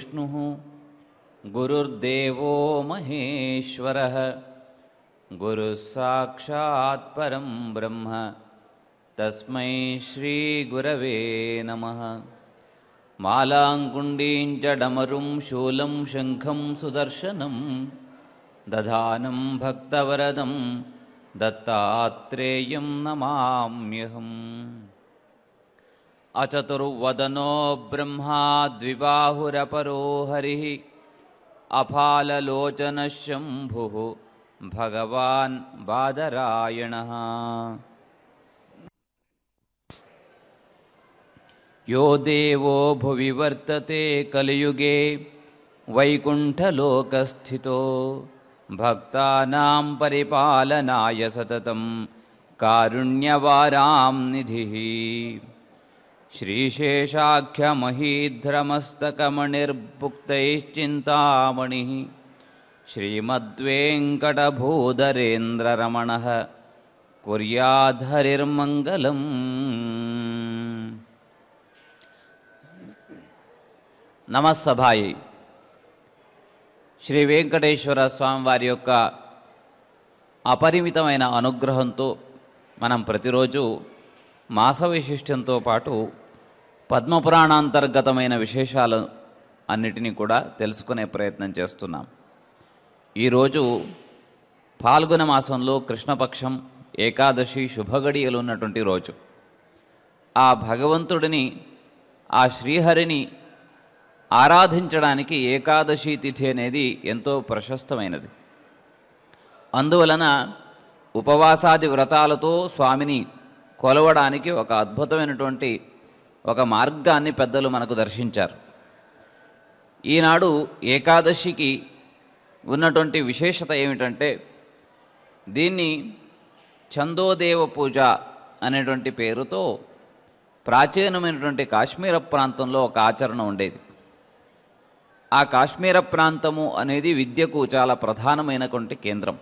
विष्णुः गुरुर्देवो महेश्वरः परं ब्रह्म तस्मै श्रीगुरवे नमः च डमरुं शूलं शङ्खं सुदर्शनं दधानं भक्तवरदं दत्तात्रेयं नमाम्यहम् अचतुर्वदनो ब्रह्माद्विबाहुरपरो हरिः अफाललोचनशम्भुः भगवान् बादरायणः यो देवो भुवि वर्तते कलियुगे वैकुण्ठलोकस्थितो भक्तानां परिपालनाय सततं कारुण्यवारां निधिः श्रीशेषाख्यमहीध्रमस्तकमणिर्भुक्तैश्चिन्तामणिः श्रीमद्वेङ्कटभूधरेन्द्ररमणः कुर्याद्धरिर्मङ्गलम् నమస్సభాయి శ్రీ వెంకటేశ్వర స్వామి వారి యొక్క అపరిమితమైన అనుగ్రహంతో మనం ప్రతిరోజు మాస విశిష్టంతో పాటు పద్మపురాణాంతర్గతమైన విశేషాలు అన్నిటినీ కూడా తెలుసుకునే ప్రయత్నం చేస్తున్నాం ఈరోజు పాల్గొన మాసంలో కృష్ణపక్షం ఏకాదశి శుభగడియలు ఉన్నటువంటి రోజు ఆ భగవంతుడిని ఆ శ్రీహరిని ఆరాధించడానికి ఏకాదశి తిథి అనేది ఎంతో ప్రశస్తమైనది అందువలన ఉపవాసాది వ్రతాలతో స్వామిని కొలవడానికి ఒక అద్భుతమైనటువంటి ఒక మార్గాన్ని పెద్దలు మనకు దర్శించారు ఈనాడు ఏకాదశికి ఉన్నటువంటి విశేషత ఏమిటంటే దీన్ని చందోదేవ పూజ అనేటువంటి పేరుతో ప్రాచీనమైనటువంటి కాశ్మీర ప్రాంతంలో ఒక ఆచరణ ఉండేది ఆ కాశ్మీర ప్రాంతము అనేది విద్యకు చాలా ప్రధానమైనటువంటి కేంద్రం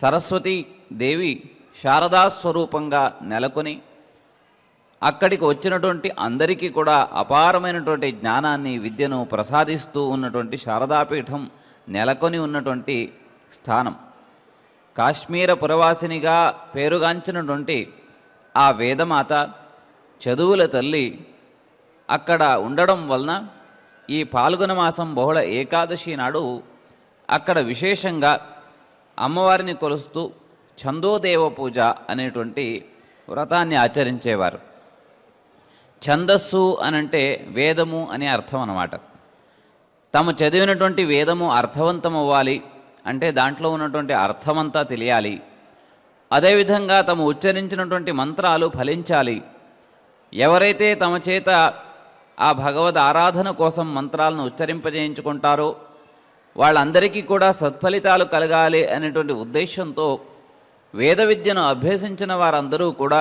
సరస్వతి దేవి శారదా స్వరూపంగా నెలకొని అక్కడికి వచ్చినటువంటి అందరికీ కూడా అపారమైనటువంటి జ్ఞానాన్ని విద్యను ప్రసాదిస్తూ ఉన్నటువంటి శారదాపీఠం నెలకొని ఉన్నటువంటి స్థానం కాశ్మీర పురవాసినిగా పేరుగాంచినటువంటి ఆ వేదమాత చదువుల తల్లి అక్కడ ఉండడం వలన ఈ పాల్గొన మాసం బహుళ ఏకాదశి నాడు అక్కడ విశేషంగా అమ్మవారిని కొలుస్తూ ఛందోదేవ పూజ అనేటువంటి వ్రతాన్ని ఆచరించేవారు ఛందస్సు అనంటే వేదము అనే అర్థం అన్నమాట తాము చదివినటువంటి వేదము అర్థవంతం అవ్వాలి అంటే దాంట్లో ఉన్నటువంటి అర్థమంతా తెలియాలి అదేవిధంగా తము ఉచ్చరించినటువంటి మంత్రాలు ఫలించాలి ఎవరైతే తమ చేత ఆ భగవద్ ఆరాధన కోసం మంత్రాలను ఉచ్చరింపజేయించుకుంటారో వాళ్ళందరికీ కూడా సత్ఫలితాలు కలగాలి అనేటువంటి ఉద్దేశంతో వేద విద్యను అభ్యసించిన వారందరూ కూడా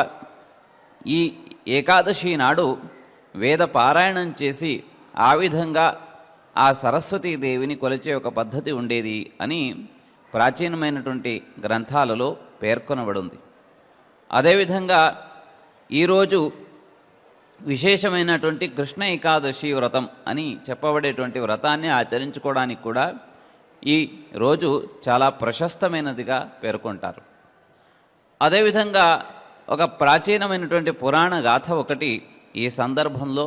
ఈ ఏకాదశి నాడు వేద పారాయణం చేసి ఆ విధంగా ఆ సరస్వతీదేవిని కొలిచే ఒక పద్ధతి ఉండేది అని ప్రాచీనమైనటువంటి గ్రంథాలలో పేర్కొనబడింది అదేవిధంగా ఈరోజు విశేషమైనటువంటి కృష్ణ ఏకాదశి వ్రతం అని చెప్పబడేటువంటి వ్రతాన్ని ఆచరించుకోవడానికి కూడా ఈ రోజు చాలా ప్రశస్తమైనదిగా పేర్కొంటారు అదేవిధంగా ఒక ప్రాచీనమైనటువంటి పురాణ గాథ ఒకటి ఈ సందర్భంలో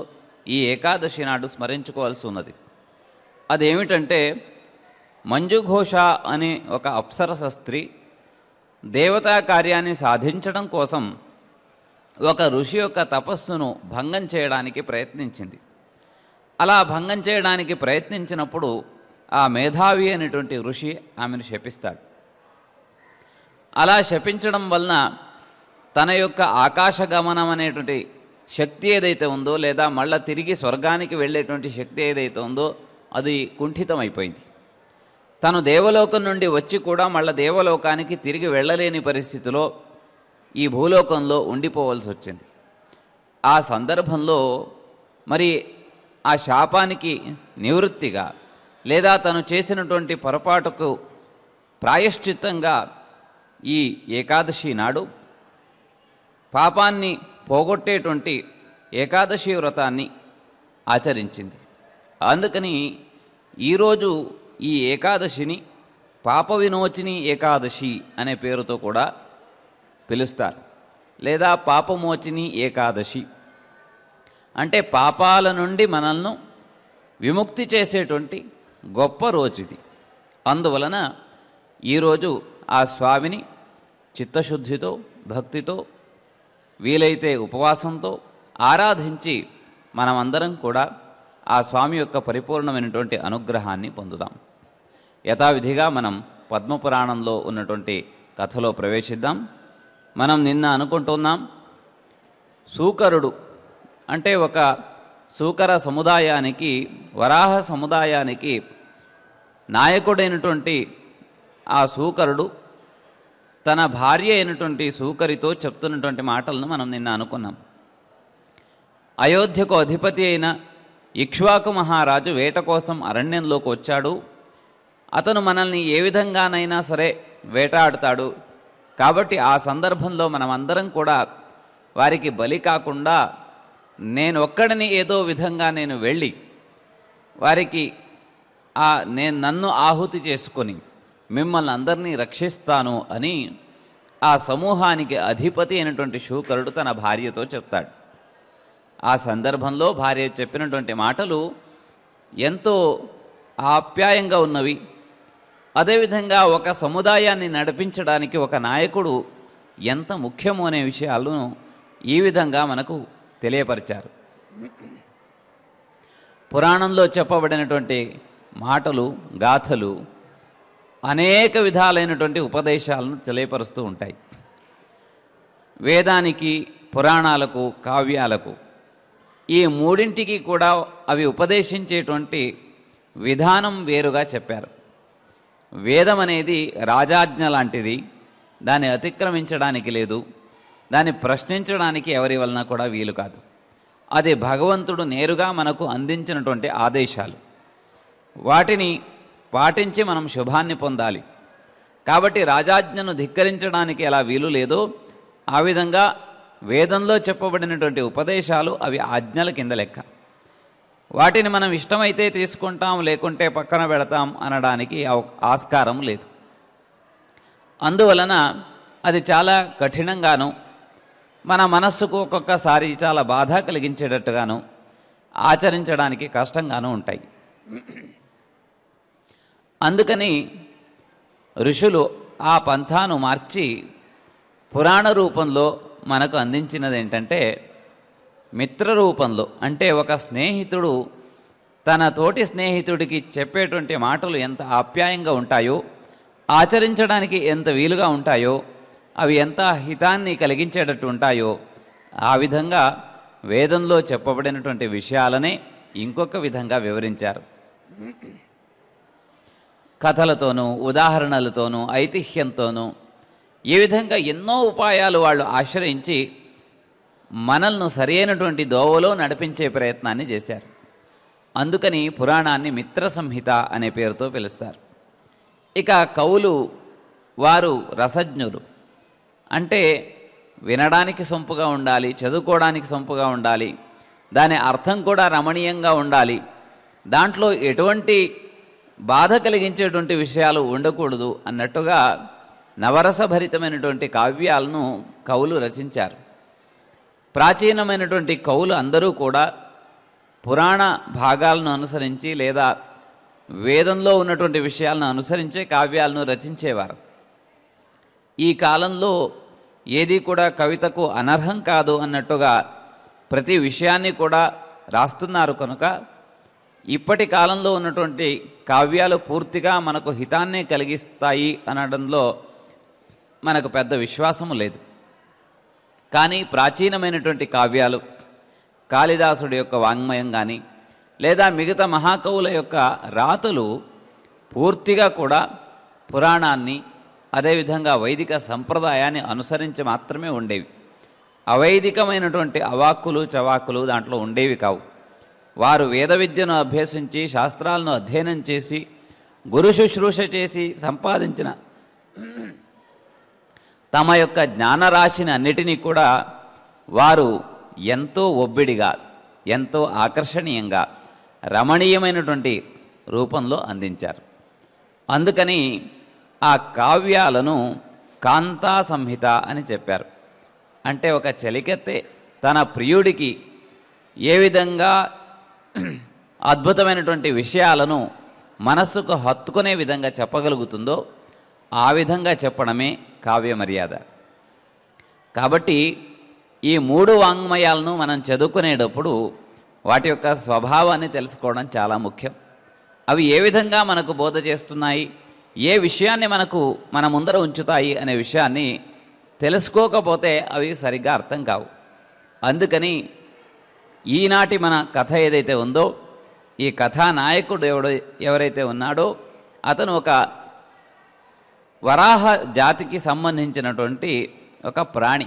ఈ ఏకాదశి నాడు స్మరించుకోవాల్సి ఉన్నది అదేమిటంటే మంజుఘోష అనే ఒక అప్సరస స్త్రీ దేవతా కార్యాన్ని సాధించడం కోసం ఒక ఋషి యొక్క తపస్సును భంగం చేయడానికి ప్రయత్నించింది అలా భంగం చేయడానికి ప్రయత్నించినప్పుడు ఆ మేధావి అనేటువంటి ఋషి ఆమెను శపిస్తాడు అలా శపించడం వలన తన యొక్క ఆకాశ గమనం అనేటువంటి శక్తి ఏదైతే ఉందో లేదా మళ్ళా తిరిగి స్వర్గానికి వెళ్ళేటువంటి శక్తి ఏదైతే ఉందో అది కుంఠితం అయిపోయింది తను దేవలోకం నుండి వచ్చి కూడా మళ్ళీ దేవలోకానికి తిరిగి వెళ్ళలేని పరిస్థితిలో ఈ భూలోకంలో ఉండిపోవలసి వచ్చింది ఆ సందర్భంలో మరి ఆ శాపానికి నివృత్తిగా లేదా తను చేసినటువంటి పొరపాటుకు ప్రాయశ్చిత్తంగా ఈ ఏకాదశి నాడు పాపాన్ని పోగొట్టేటువంటి ఏకాదశి వ్రతాన్ని ఆచరించింది అందుకని ఈరోజు ఈ ఏకాదశిని పాప వినోచిని ఏకాదశి అనే పేరుతో కూడా పిలుస్తారు లేదా పాపమోచిని ఏకాదశి అంటే పాపాల నుండి మనల్ని విముక్తి చేసేటువంటి గొప్ప రోజుది అందువలన ఈరోజు ఆ స్వామిని చిత్తశుద్ధితో భక్తితో వీలైతే ఉపవాసంతో ఆరాధించి మనమందరం కూడా ఆ స్వామి యొక్క పరిపూర్ణమైనటువంటి అనుగ్రహాన్ని పొందుదాం యథావిధిగా మనం పద్మపురాణంలో ఉన్నటువంటి కథలో ప్రవేశిద్దాం మనం నిన్న అనుకుంటున్నాం సూకరుడు అంటే ఒక సూకర సముదాయానికి వరాహ సముదాయానికి నాయకుడైనటువంటి ఆ సూకరుడు తన భార్య అయినటువంటి సూకరితో చెప్తున్నటువంటి మాటలను మనం నిన్న అనుకున్నాం అయోధ్యకు అధిపతి అయిన ఇక్ష్వాకు మహారాజు వేట కోసం అరణ్యంలోకి వచ్చాడు అతను మనల్ని ఏ విధంగానైనా సరే వేటాడుతాడు కాబట్టి ఆ సందర్భంలో మనమందరం కూడా వారికి బలి కాకుండా నేను ఒక్కడిని ఏదో విధంగా నేను వెళ్ళి వారికి నేను నన్ను ఆహుతి చేసుకొని మిమ్మల్ని అందరినీ రక్షిస్తాను అని ఆ సమూహానికి అధిపతి అయినటువంటి శూకరుడు తన భార్యతో చెప్తాడు ఆ సందర్భంలో భార్య చెప్పినటువంటి మాటలు ఎంతో ఆప్యాయంగా ఉన్నవి అదేవిధంగా ఒక సముదాయాన్ని నడిపించడానికి ఒక నాయకుడు ఎంత ముఖ్యమో అనే విషయాలను ఈ విధంగా మనకు తెలియపరిచారు పురాణంలో చెప్పబడినటువంటి మాటలు గాథలు అనేక విధాలైనటువంటి ఉపదేశాలను తెలియపరుస్తూ ఉంటాయి వేదానికి పురాణాలకు కావ్యాలకు ఈ మూడింటికి కూడా అవి ఉపదేశించేటువంటి విధానం వేరుగా చెప్పారు వేదం అనేది రాజాజ్ఞ లాంటిది దాన్ని అతిక్రమించడానికి లేదు దాన్ని ప్రశ్నించడానికి ఎవరి వలన కూడా వీలు కాదు అది భగవంతుడు నేరుగా మనకు అందించినటువంటి ఆదేశాలు వాటిని పాటించి మనం శుభాన్ని పొందాలి కాబట్టి రాజాజ్ఞను ధిక్కరించడానికి ఎలా వీలు లేదో ఆ విధంగా వేదంలో చెప్పబడినటువంటి ఉపదేశాలు అవి ఆజ్ఞల కింద లెక్క వాటిని మనం ఇష్టమైతే తీసుకుంటాం లేకుంటే పక్కన పెడతాం అనడానికి ఆస్కారం లేదు అందువలన అది చాలా కఠినంగాను మన మనస్సుకు ఒక్కొక్కసారి చాలా బాధ కలిగించేటట్టుగాను ఆచరించడానికి కష్టంగాను ఉంటాయి అందుకని ఋషులు ఆ పంథాను మార్చి పురాణ రూపంలో మనకు అందించినది ఏంటంటే మిత్ర రూపంలో అంటే ఒక స్నేహితుడు తన తోటి స్నేహితుడికి చెప్పేటువంటి మాటలు ఎంత ఆప్యాయంగా ఉంటాయో ఆచరించడానికి ఎంత వీలుగా ఉంటాయో అవి ఎంత హితాన్ని కలిగించేటట్టు ఉంటాయో ఆ విధంగా వేదంలో చెప్పబడినటువంటి విషయాలనే ఇంకొక విధంగా వివరించారు కథలతోనూ ఉదాహరణలతోనూ ఐతిహ్యంతోనూ ఏ విధంగా ఎన్నో ఉపాయాలు వాళ్ళు ఆశ్రయించి మనల్ని సరైనటువంటి దోవలో నడిపించే ప్రయత్నాన్ని చేశారు అందుకని పురాణాన్ని మిత్ర సంహిత అనే పేరుతో పిలుస్తారు ఇక కవులు వారు రసజ్ఞులు అంటే వినడానికి సొంపుగా ఉండాలి చదువుకోవడానికి సొంపుగా ఉండాలి దాని అర్థం కూడా రమణీయంగా ఉండాలి దాంట్లో ఎటువంటి బాధ కలిగించేటువంటి విషయాలు ఉండకూడదు అన్నట్టుగా నవరసభరితమైనటువంటి కావ్యాలను కవులు రచించారు ప్రాచీనమైనటువంటి కవులు అందరూ కూడా పురాణ భాగాలను అనుసరించి లేదా వేదంలో ఉన్నటువంటి విషయాలను అనుసరించే కావ్యాలను రచించేవారు ఈ కాలంలో ఏది కూడా కవితకు అనర్హం కాదు అన్నట్టుగా ప్రతి విషయాన్ని కూడా రాస్తున్నారు కనుక ఇప్పటి కాలంలో ఉన్నటువంటి కావ్యాలు పూర్తిగా మనకు హితాన్నే కలిగిస్తాయి అనడంలో మనకు పెద్ద విశ్వాసము లేదు కానీ ప్రాచీనమైనటువంటి కావ్యాలు కాళిదాసుడి యొక్క వాంగ్మయం కానీ లేదా మిగతా మహాకవుల యొక్క రాతలు పూర్తిగా కూడా పురాణాన్ని అదేవిధంగా వైదిక సంప్రదాయాన్ని అనుసరించి మాత్రమే ఉండేవి అవైదికమైనటువంటి అవాక్కులు చవాకులు దాంట్లో ఉండేవి కావు వారు వేద విద్యను అభ్యసించి శాస్త్రాలను అధ్యయనం చేసి గురు శుశ్రూష చేసి సంపాదించిన తమ యొక్క జ్ఞానరాశిని అన్నిటినీ కూడా వారు ఎంతో ఒబ్బిడిగా ఎంతో ఆకర్షణీయంగా రమణీయమైనటువంటి రూపంలో అందించారు అందుకని ఆ కావ్యాలను కాంతా సంహిత అని చెప్పారు అంటే ఒక చలికెత్తే తన ప్రియుడికి ఏ విధంగా అద్భుతమైనటువంటి విషయాలను మనస్సుకు హత్తుకునే విధంగా చెప్పగలుగుతుందో ఆ విధంగా చెప్పడమే కావ్య మర్యాద కాబట్టి ఈ మూడు వాంగ్మయాలను మనం చదువుకునేటప్పుడు వాటి యొక్క స్వభావాన్ని తెలుసుకోవడం చాలా ముఖ్యం అవి ఏ విధంగా మనకు బోధ చేస్తున్నాయి ఏ విషయాన్ని మనకు మన ముందర ఉంచుతాయి అనే విషయాన్ని తెలుసుకోకపోతే అవి సరిగ్గా అర్థం కావు అందుకని ఈనాటి మన కథ ఏదైతే ఉందో ఈ కథానాయకుడు ఎవడు ఎవరైతే ఉన్నాడో అతను ఒక వరాహ జాతికి సంబంధించినటువంటి ఒక ప్రాణి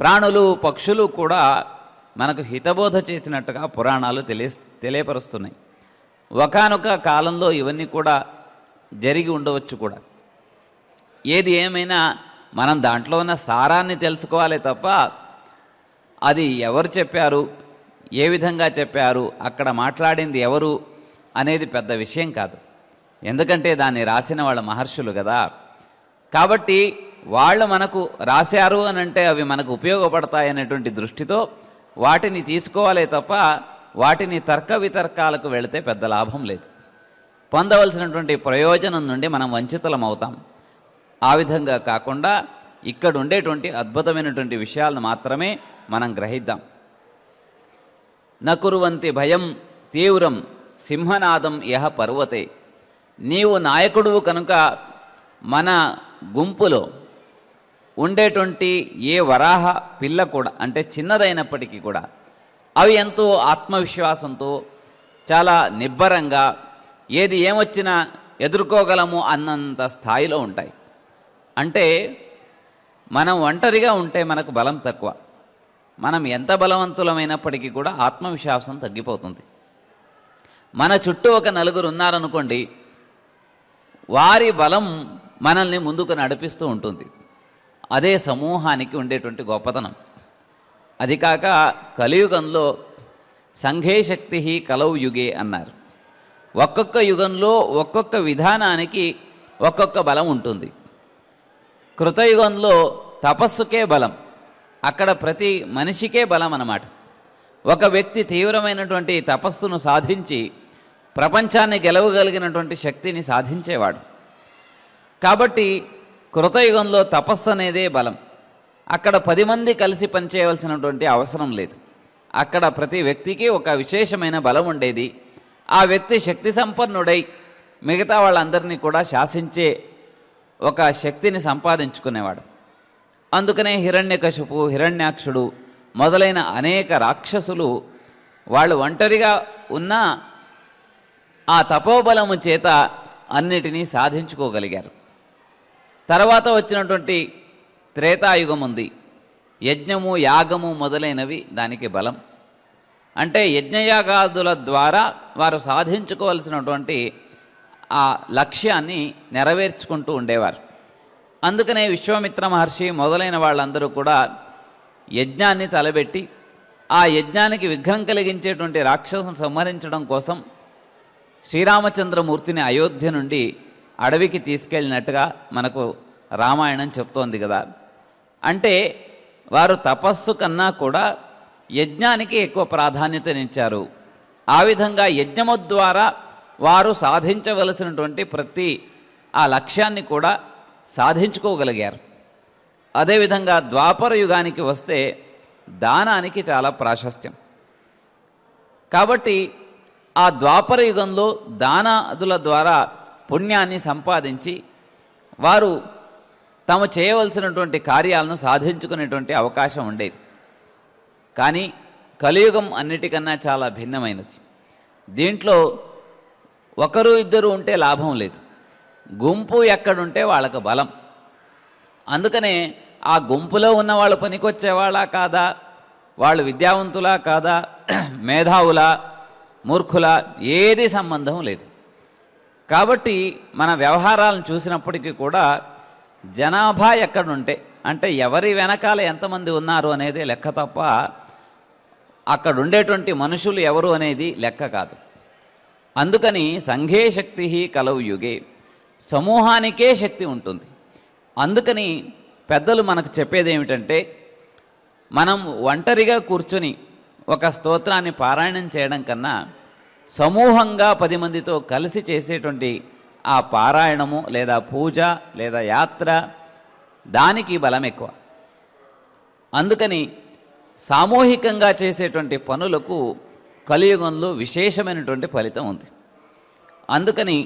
ప్రాణులు పక్షులు కూడా మనకు హితబోధ చేసినట్టుగా పురాణాలు తెలియ తెలియపరుస్తున్నాయి ఒకనొక కాలంలో ఇవన్నీ కూడా జరిగి ఉండవచ్చు కూడా ఏది ఏమైనా మనం దాంట్లో ఉన్న సారాన్ని తెలుసుకోవాలి తప్ప అది ఎవరు చెప్పారు ఏ విధంగా చెప్పారు అక్కడ మాట్లాడింది ఎవరు అనేది పెద్ద విషయం కాదు ఎందుకంటే దాన్ని రాసిన వాళ్ళ మహర్షులు కదా కాబట్టి వాళ్ళు మనకు రాశారు అని అంటే అవి మనకు ఉపయోగపడతాయనేటువంటి దృష్టితో వాటిని తీసుకోవాలే తప్ప వాటిని తర్క వితర్కాలకు వెళితే పెద్ద లాభం లేదు పొందవలసినటువంటి ప్రయోజనం నుండి మనం వంచితులం అవుతాం ఆ విధంగా కాకుండా ఇక్కడ ఉండేటువంటి అద్భుతమైనటువంటి విషయాలను మాత్రమే మనం గ్రహిద్దాం నకురువంతి భయం తీవ్రం సింహనాదం యహ పర్వతే నీవు నాయకుడు కనుక మన గుంపులో ఉండేటువంటి ఏ వరాహ పిల్ల కూడా అంటే చిన్నదైనప్పటికీ కూడా అవి ఎంతో ఆత్మవిశ్వాసంతో చాలా నిబ్బరంగా ఏది ఏమొచ్చినా ఎదుర్కోగలము అన్నంత స్థాయిలో ఉంటాయి అంటే మనం ఒంటరిగా ఉంటే మనకు బలం తక్కువ మనం ఎంత బలవంతులమైనప్పటికీ కూడా ఆత్మవిశ్వాసం తగ్గిపోతుంది మన చుట్టూ ఒక నలుగురు ఉన్నారనుకోండి వారి బలం మనల్ని ముందుకు నడిపిస్తూ ఉంటుంది అదే సమూహానికి ఉండేటువంటి గొప్పతనం అది కాక కలియుగంలో సంఘే శక్తి కలవు యుగే అన్నారు ఒక్కొక్క యుగంలో ఒక్కొక్క విధానానికి ఒక్కొక్క బలం ఉంటుంది కృతయుగంలో తపస్సుకే బలం అక్కడ ప్రతి మనిషికే బలం అన్నమాట ఒక వ్యక్తి తీవ్రమైనటువంటి తపస్సును సాధించి ప్రపంచాన్ని గెలవగలిగినటువంటి శక్తిని సాధించేవాడు కాబట్టి కృతయుగంలో తపస్సు అనేదే బలం అక్కడ పది మంది కలిసి పనిచేయవలసినటువంటి అవసరం లేదు అక్కడ ప్రతి వ్యక్తికి ఒక విశేషమైన బలం ఉండేది ఆ వ్యక్తి శక్తి సంపన్నుడై మిగతా వాళ్ళందరినీ కూడా శాసించే ఒక శక్తిని సంపాదించుకునేవాడు అందుకనే హిరణ్యకశపు హిరణ్యాక్షుడు మొదలైన అనేక రాక్షసులు వాళ్ళు ఒంటరిగా ఉన్న ఆ తపోబలము చేత అన్నిటినీ సాధించుకోగలిగారు తర్వాత వచ్చినటువంటి త్రేతాయుగం ఉంది యజ్ఞము యాగము మొదలైనవి దానికి బలం అంటే యజ్ఞయాగాదుల ద్వారా వారు సాధించుకోవలసినటువంటి ఆ లక్ష్యాన్ని నెరవేర్చుకుంటూ ఉండేవారు అందుకనే విశ్వామిత్ర మహర్షి మొదలైన వాళ్ళందరూ కూడా యజ్ఞాన్ని తలబెట్టి ఆ యజ్ఞానికి విఘ్నం కలిగించేటువంటి రాక్షసం సంహరించడం కోసం శ్రీరామచంద్రమూర్తిని అయోధ్య నుండి అడవికి తీసుకెళ్ళినట్టుగా మనకు రామాయణం చెప్తోంది కదా అంటే వారు తపస్సు కన్నా కూడా యజ్ఞానికి ఎక్కువ ప్రాధాన్యతనిచ్చారు ఆ విధంగా యజ్ఞము ద్వారా వారు సాధించవలసినటువంటి ప్రతి ఆ లక్ష్యాన్ని కూడా సాధించుకోగలిగారు అదేవిధంగా ద్వాపర యుగానికి వస్తే దానానికి చాలా ప్రాశస్త్యం కాబట్టి ఆ ద్వాపర యుగంలో దానాదుల ద్వారా పుణ్యాన్ని సంపాదించి వారు తాము చేయవలసినటువంటి కార్యాలను సాధించుకునేటువంటి అవకాశం ఉండేది కానీ కలియుగం అన్నిటికన్నా చాలా భిన్నమైనది దీంట్లో ఒకరు ఇద్దరు ఉంటే లాభం లేదు గుంపు ఎక్కడుంటే వాళ్ళకు బలం అందుకనే ఆ గుంపులో ఉన్న వాళ్ళు పనికొచ్చేవాళ్ళా కాదా వాళ్ళు విద్యావంతులా కాదా మేధావులా మూర్ఖులా ఏది సంబంధం లేదు కాబట్టి మన వ్యవహారాలను చూసినప్పటికీ కూడా జనాభా ఎక్కడుంటే అంటే ఎవరి వెనకాల ఎంతమంది ఉన్నారు అనేది లెక్క తప్ప అక్కడ ఉండేటువంటి మనుషులు ఎవరు అనేది లెక్క కాదు అందుకని సంఘే శక్తి కలవు యుగే సమూహానికే శక్తి ఉంటుంది అందుకని పెద్దలు మనకు చెప్పేది ఏమిటంటే మనం ఒంటరిగా కూర్చొని ఒక స్తోత్రాన్ని పారాయణం చేయడం కన్నా సమూహంగా పది మందితో కలిసి చేసేటువంటి ఆ పారాయణము లేదా పూజ లేదా యాత్ర దానికి బలం ఎక్కువ అందుకని సామూహికంగా చేసేటువంటి పనులకు కలియుగంలో విశేషమైనటువంటి ఫలితం ఉంది అందుకని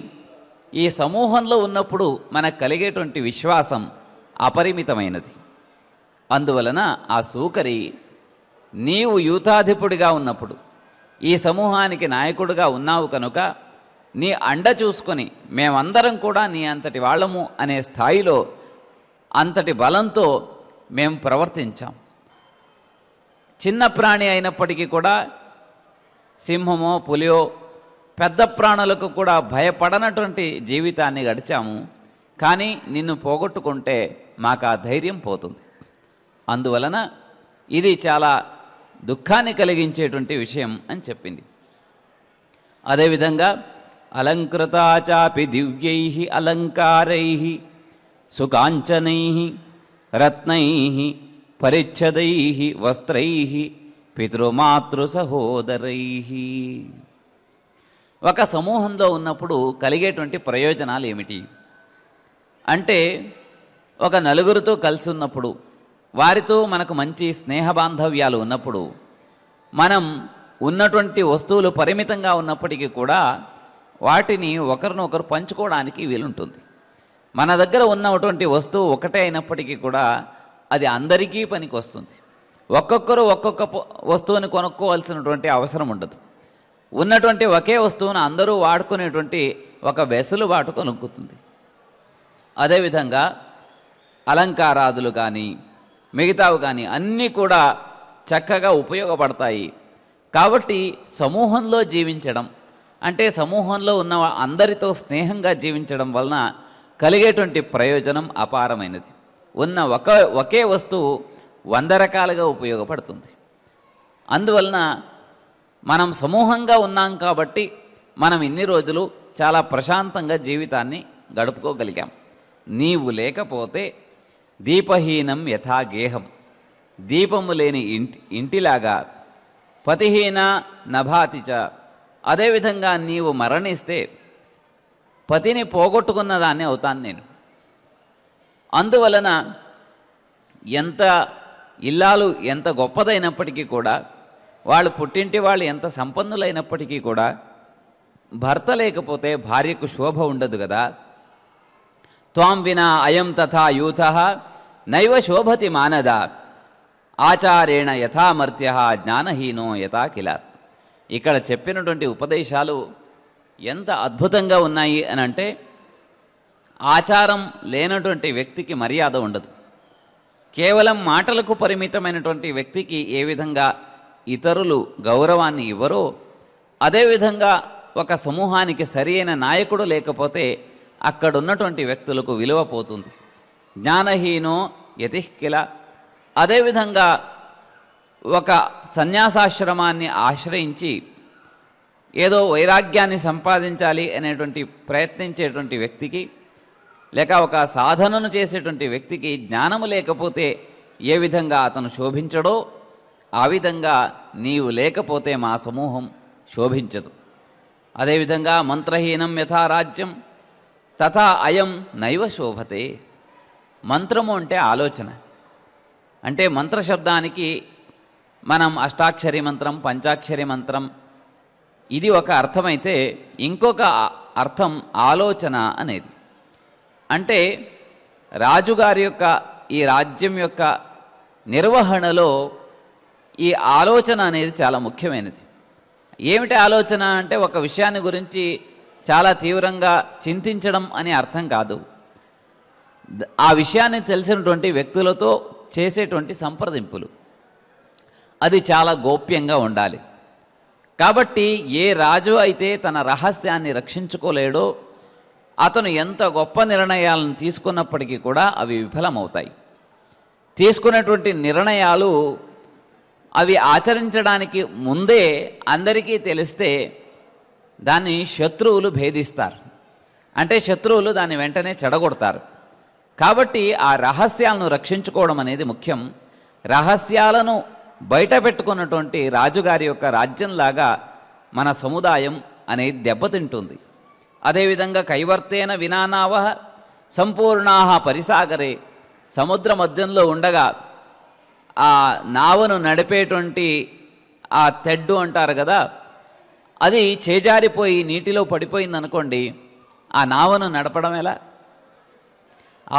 ఈ సమూహంలో ఉన్నప్పుడు మనకు కలిగేటువంటి విశ్వాసం అపరిమితమైనది అందువలన ఆ సూకరి నీవు యూతాధిపుడిగా ఉన్నప్పుడు ఈ సమూహానికి నాయకుడిగా ఉన్నావు కనుక నీ అండ చూసుకొని మేమందరం కూడా నీ అంతటి వాళ్ళము అనే స్థాయిలో అంతటి బలంతో మేము ప్రవర్తించాం చిన్న ప్రాణి అయినప్పటికీ కూడా సింహమో పులియో పెద్ద ప్రాణులకు కూడా భయపడనటువంటి జీవితాన్ని గడిచాము కానీ నిన్ను పోగొట్టుకుంటే మాకు ఆ ధైర్యం పోతుంది అందువలన ఇది చాలా దుఃఖాన్ని కలిగించేటువంటి విషయం అని చెప్పింది అదేవిధంగా అలంకృతాచాపి దివ్యై అలంకారై సుకాంచనై రత్నై పరిచ్ఛదై వస్త్రై పితృమాతృ సహోదరై ఒక సమూహంలో ఉన్నప్పుడు కలిగేటువంటి ప్రయోజనాలు ఏమిటి అంటే ఒక నలుగురితో కలిసి ఉన్నప్పుడు వారితో మనకు మంచి స్నేహ బాంధవ్యాలు ఉన్నప్పుడు మనం ఉన్నటువంటి వస్తువులు పరిమితంగా ఉన్నప్పటికీ కూడా వాటిని ఒకరినొకరు పంచుకోవడానికి వీలుంటుంది మన దగ్గర ఉన్నటువంటి వస్తువు ఒకటే అయినప్పటికీ కూడా అది అందరికీ పనికి వస్తుంది ఒక్కొక్కరు ఒక్కొక్క వస్తువుని కొనుక్కోవాల్సినటువంటి అవసరం ఉండదు ఉన్నటువంటి ఒకే వస్తువును అందరూ వాడుకునేటువంటి ఒక వాటుకు కొనుక్కుతుంది అదేవిధంగా అలంకారాదులు కానీ మిగతావు కానీ అన్నీ కూడా చక్కగా ఉపయోగపడతాయి కాబట్టి సమూహంలో జీవించడం అంటే సమూహంలో ఉన్న అందరితో స్నేహంగా జీవించడం వలన కలిగేటువంటి ప్రయోజనం అపారమైనది ఉన్న ఒక ఒకే వస్తువు వంద రకాలుగా ఉపయోగపడుతుంది అందువలన మనం సమూహంగా ఉన్నాం కాబట్టి మనం ఇన్ని రోజులు చాలా ప్రశాంతంగా జీవితాన్ని గడుపుకోగలిగాం నీవు లేకపోతే దీపహీనం యథా గేహం దీపము లేని ఇంటి ఇంటిలాగా పతిహీన నభాతిచ అదేవిధంగా నీవు మరణిస్తే పతిని పోగొట్టుకున్న దాన్ని అవుతాను నేను అందువలన ఎంత ఇల్లాలు ఎంత గొప్పదైనప్పటికీ కూడా వాళ్ళు పుట్టింటి వాళ్ళు ఎంత సంపన్నులైనప్పటికీ కూడా భర్త లేకపోతే భార్యకు శోభ ఉండదు కదా త్వాం వినా అయం తథా యూత నైవ శోభతి మానద ఆచారేణ యథామర్త్య జ్ఞానహీనో యథా కిల ఇక్కడ చెప్పినటువంటి ఉపదేశాలు ఎంత అద్భుతంగా ఉన్నాయి అని అంటే ఆచారం లేనటువంటి వ్యక్తికి మర్యాద ఉండదు కేవలం మాటలకు పరిమితమైనటువంటి వ్యక్తికి ఏ విధంగా ఇతరులు గౌరవాన్ని ఇవ్వరో అదేవిధంగా ఒక సమూహానికి సరియైన నాయకుడు లేకపోతే అక్కడున్నటువంటి వ్యక్తులకు విలువ పోతుంది జ్ఞానహీనో యతికిల అదేవిధంగా ఒక సన్యాసాశ్రమాన్ని ఆశ్రయించి ఏదో వైరాగ్యాన్ని సంపాదించాలి అనేటువంటి ప్రయత్నించేటువంటి వ్యక్తికి లేక ఒక సాధనను చేసేటువంటి వ్యక్తికి జ్ఞానము లేకపోతే ఏ విధంగా అతను శోభించడో ఆ విధంగా నీవు లేకపోతే మా సమూహం శోభించదు అదేవిధంగా మంత్రహీనం యథా రాజ్యం తథా అయం నైవ శోభతే మంత్రము అంటే ఆలోచన అంటే మంత్రశబ్దానికి మనం అష్టాక్షరి మంత్రం పంచాక్షరి మంత్రం ఇది ఒక అర్థమైతే ఇంకొక అర్థం ఆలోచన అనేది అంటే రాజుగారి యొక్క ఈ రాజ్యం యొక్క నిర్వహణలో ఈ ఆలోచన అనేది చాలా ముఖ్యమైనది ఏమిటి ఆలోచన అంటే ఒక విషయాన్ని గురించి చాలా తీవ్రంగా చింతించడం అనే అర్థం కాదు ఆ విషయాన్ని తెలిసినటువంటి వ్యక్తులతో చేసేటువంటి సంప్రదింపులు అది చాలా గోప్యంగా ఉండాలి కాబట్టి ఏ రాజు అయితే తన రహస్యాన్ని రక్షించుకోలేడో అతను ఎంత గొప్ప నిర్ణయాలను తీసుకున్నప్పటికీ కూడా అవి విఫలమవుతాయి తీసుకున్నటువంటి నిర్ణయాలు అవి ఆచరించడానికి ముందే అందరికీ తెలిస్తే దాన్ని శత్రువులు భేదిస్తారు అంటే శత్రువులు దాన్ని వెంటనే చెడగొడతారు కాబట్టి ఆ రహస్యాలను రక్షించుకోవడం అనేది ముఖ్యం రహస్యాలను బయట పెట్టుకున్నటువంటి రాజుగారి యొక్క రాజ్యంలాగా మన సముదాయం అనేది దెబ్బతింటుంది అదేవిధంగా కైవర్తేన వినానావ సంపూర్ణాహ పరిసాగరే సముద్ర మధ్యంలో ఉండగా ఆ నావను నడిపేటువంటి ఆ తెడ్డు అంటారు కదా అది చేజారిపోయి నీటిలో పడిపోయింది అనుకోండి ఆ నావను నడపడం ఎలా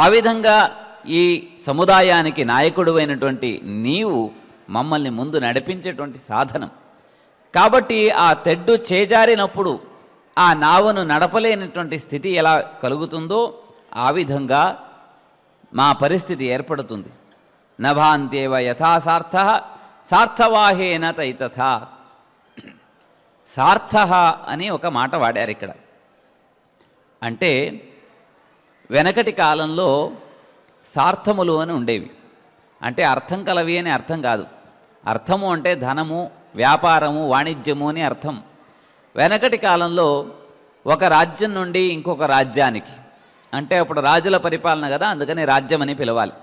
ఆ విధంగా ఈ సముదాయానికి నాయకుడు అయినటువంటి నీవు మమ్మల్ని ముందు నడిపించేటువంటి సాధనం కాబట్టి ఆ తెడ్డు చేజారినప్పుడు ఆ నావను నడపలేనటువంటి స్థితి ఎలా కలుగుతుందో ఆ విధంగా మా పరిస్థితి ఏర్పడుతుంది నభాంతేవ యథాసార్థ సార్థవాహేన తైతథ సార్థ అని ఒక మాట వాడారు ఇక్కడ అంటే వెనకటి కాలంలో సార్థములు అని ఉండేవి అంటే అర్థం కలవి అని అర్థం కాదు అర్థము అంటే ధనము వ్యాపారము వాణిజ్యము అని అర్థం వెనకటి కాలంలో ఒక రాజ్యం నుండి ఇంకొక రాజ్యానికి అంటే అప్పుడు రాజుల పరిపాలన కదా అందుకని రాజ్యం అని పిలవాలి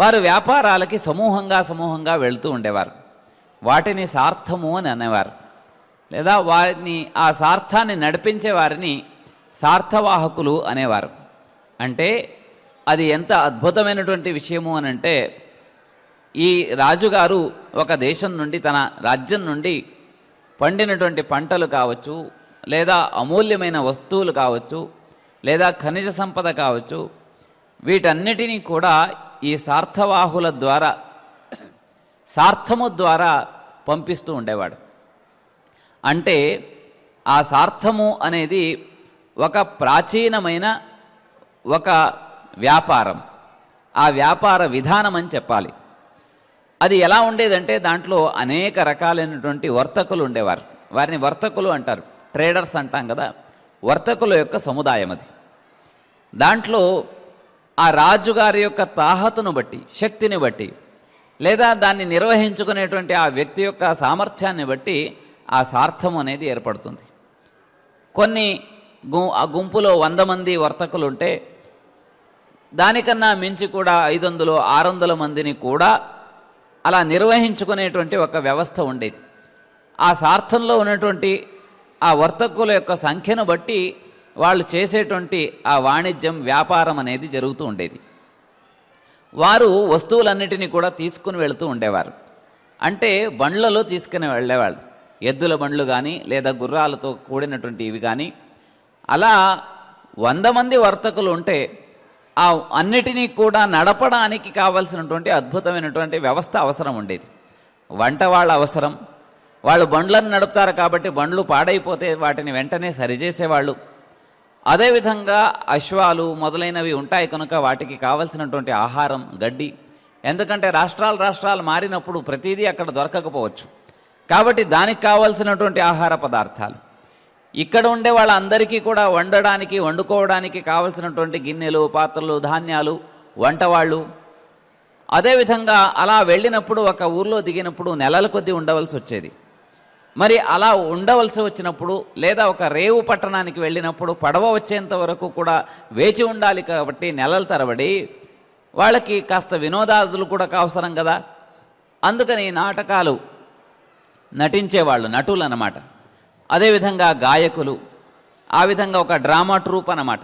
వారు వ్యాపారాలకి సమూహంగా సమూహంగా వెళుతూ ఉండేవారు వాటిని సార్థము అని అనేవారు లేదా వారిని ఆ సార్థాన్ని నడిపించే వారిని సార్థవాహకులు అనేవారు అంటే అది ఎంత అద్భుతమైనటువంటి విషయము అని అంటే ఈ రాజుగారు ఒక దేశం నుండి తన రాజ్యం నుండి పండినటువంటి పంటలు కావచ్చు లేదా అమూల్యమైన వస్తువులు కావచ్చు లేదా ఖనిజ సంపద కావచ్చు వీటన్నిటినీ కూడా ఈ సార్థవాహుల ద్వారా సార్థము ద్వారా పంపిస్తూ ఉండేవాడు అంటే ఆ సార్థము అనేది ఒక ప్రాచీనమైన ఒక వ్యాపారం ఆ వ్యాపార విధానం అని చెప్పాలి అది ఎలా ఉండేదంటే దాంట్లో అనేక రకాలైనటువంటి వర్తకులు ఉండేవారు వారిని వర్తకులు అంటారు ట్రేడర్స్ అంటాం కదా వర్తకుల యొక్క సముదాయం అది దాంట్లో ఆ రాజుగారి యొక్క తాహతను బట్టి శక్తిని బట్టి లేదా దాన్ని నిర్వహించుకునేటువంటి ఆ వ్యక్తి యొక్క సామర్థ్యాన్ని బట్టి ఆ సార్థం అనేది ఏర్పడుతుంది కొన్ని గు ఆ గుంపులో వంద మంది వర్తకులు ఉంటే దానికన్నా మించి కూడా ఐదు వందలు ఆరు వందల మందిని కూడా అలా నిర్వహించుకునేటువంటి ఒక వ్యవస్థ ఉండేది ఆ సార్థంలో ఉన్నటువంటి ఆ వర్తకుల యొక్క సంఖ్యను బట్టి వాళ్ళు చేసేటువంటి ఆ వాణిజ్యం వ్యాపారం అనేది జరుగుతూ ఉండేది వారు వస్తువులన్నిటినీ కూడా తీసుకుని వెళుతూ ఉండేవారు అంటే బండ్లలో తీసుకుని వెళ్ళేవాళ్ళు ఎద్దుల బండ్లు కానీ లేదా గుర్రాలతో కూడినటువంటి ఇవి కానీ అలా వంద మంది వర్తకులు ఉంటే ఆ అన్నిటినీ కూడా నడపడానికి కావలసినటువంటి అద్భుతమైనటువంటి వ్యవస్థ అవసరం ఉండేది వంట వాళ్ళ అవసరం వాళ్ళు బండ్లను నడుపుతారు కాబట్టి బండ్లు పాడైపోతే వాటిని వెంటనే సరిచేసేవాళ్ళు అదేవిధంగా అశ్వాలు మొదలైనవి ఉంటాయి కనుక వాటికి కావలసినటువంటి ఆహారం గడ్డి ఎందుకంటే రాష్ట్రాలు రాష్ట్రాలు మారినప్పుడు ప్రతిదీ అక్కడ దొరకకపోవచ్చు కాబట్టి దానికి కావలసినటువంటి ఆహార పదార్థాలు ఇక్కడ ఉండే వాళ్ళందరికీ కూడా వండడానికి వండుకోవడానికి కావలసినటువంటి గిన్నెలు పాత్రలు ధాన్యాలు వంటవాళ్ళు అదేవిధంగా అలా వెళ్ళినప్పుడు ఒక ఊర్లో దిగినప్పుడు నెలల కొద్దీ ఉండవలసి వచ్చేది మరి అలా ఉండవలసి వచ్చినప్పుడు లేదా ఒక రేవు పట్టణానికి వెళ్ళినప్పుడు పడవ వచ్చేంత వరకు కూడా వేచి ఉండాలి కాబట్టి నెలల తరబడి వాళ్ళకి కాస్త వినోదాదులు కూడా అవసరం కదా అందుకని నాటకాలు నటించేవాళ్ళు నటులు అన్నమాట అదేవిధంగా గాయకులు ఆ విధంగా ఒక డ్రామా ట్రూప్ అన్నమాట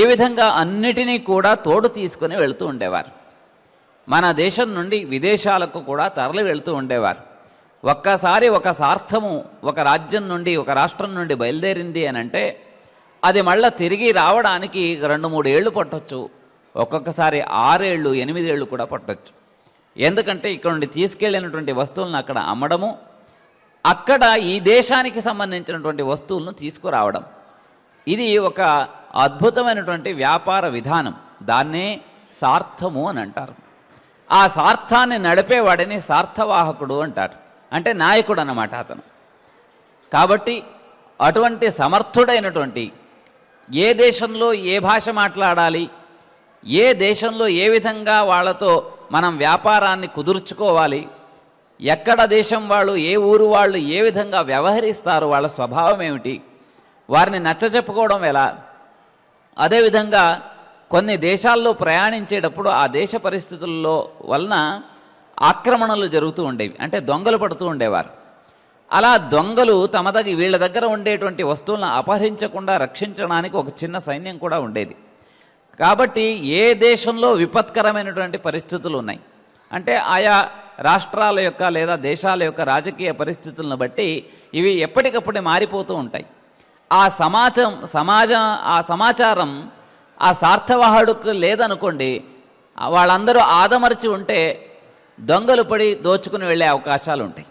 ఈ విధంగా అన్నిటినీ కూడా తోడు తీసుకుని వెళుతూ ఉండేవారు మన దేశం నుండి విదేశాలకు కూడా తరలి వెళుతూ ఉండేవారు ఒక్కసారి ఒక సార్థము ఒక రాజ్యం నుండి ఒక రాష్ట్రం నుండి బయలుదేరింది అని అంటే అది మళ్ళీ తిరిగి రావడానికి రెండు మూడు ఏళ్ళు పట్టొచ్చు ఒక్కొక్కసారి ఆరేళ్ళు ఎనిమిదేళ్ళు కూడా పట్టొచ్చు ఎందుకంటే ఇక్కడ నుండి తీసుకెళ్ళినటువంటి వస్తువులను అక్కడ అమ్మడము అక్కడ ఈ దేశానికి సంబంధించినటువంటి వస్తువులను తీసుకురావడం ఇది ఒక అద్భుతమైనటువంటి వ్యాపార విధానం దాన్నే సార్థము అని అంటారు ఆ సార్థాన్ని నడిపేవాడిని సార్థవాహకుడు అంటారు అంటే నాయకుడు అన్నమాట అతను కాబట్టి అటువంటి సమర్థుడైనటువంటి ఏ దేశంలో ఏ భాష మాట్లాడాలి ఏ దేశంలో ఏ విధంగా వాళ్ళతో మనం వ్యాపారాన్ని కుదుర్చుకోవాలి ఎక్కడ దేశం వాళ్ళు ఏ ఊరు వాళ్ళు ఏ విధంగా వ్యవహరిస్తారు వాళ్ళ స్వభావం ఏమిటి వారిని నచ్చజెప్పుకోవడం ఎలా అదేవిధంగా కొన్ని దేశాల్లో ప్రయాణించేటప్పుడు ఆ దేశ పరిస్థితుల్లో వలన ఆక్రమణలు జరుగుతూ ఉండేవి అంటే దొంగలు పడుతూ ఉండేవారు అలా దొంగలు తమ దగ్గర వీళ్ళ దగ్గర ఉండేటువంటి వస్తువులను అపహరించకుండా రక్షించడానికి ఒక చిన్న సైన్యం కూడా ఉండేది కాబట్టి ఏ దేశంలో విపత్కరమైనటువంటి పరిస్థితులు ఉన్నాయి అంటే ఆయా రాష్ట్రాల యొక్క లేదా దేశాల యొక్క రాజకీయ పరిస్థితులను బట్టి ఇవి ఎప్పటికప్పుడు మారిపోతూ ఉంటాయి ఆ సమాజం సమాజం ఆ సమాచారం ఆ సార్థవాహుడుకు లేదనుకోండి వాళ్ళందరూ ఆదమర్చి ఉంటే దొంగలు పడి దోచుకుని వెళ్ళే అవకాశాలు ఉంటాయి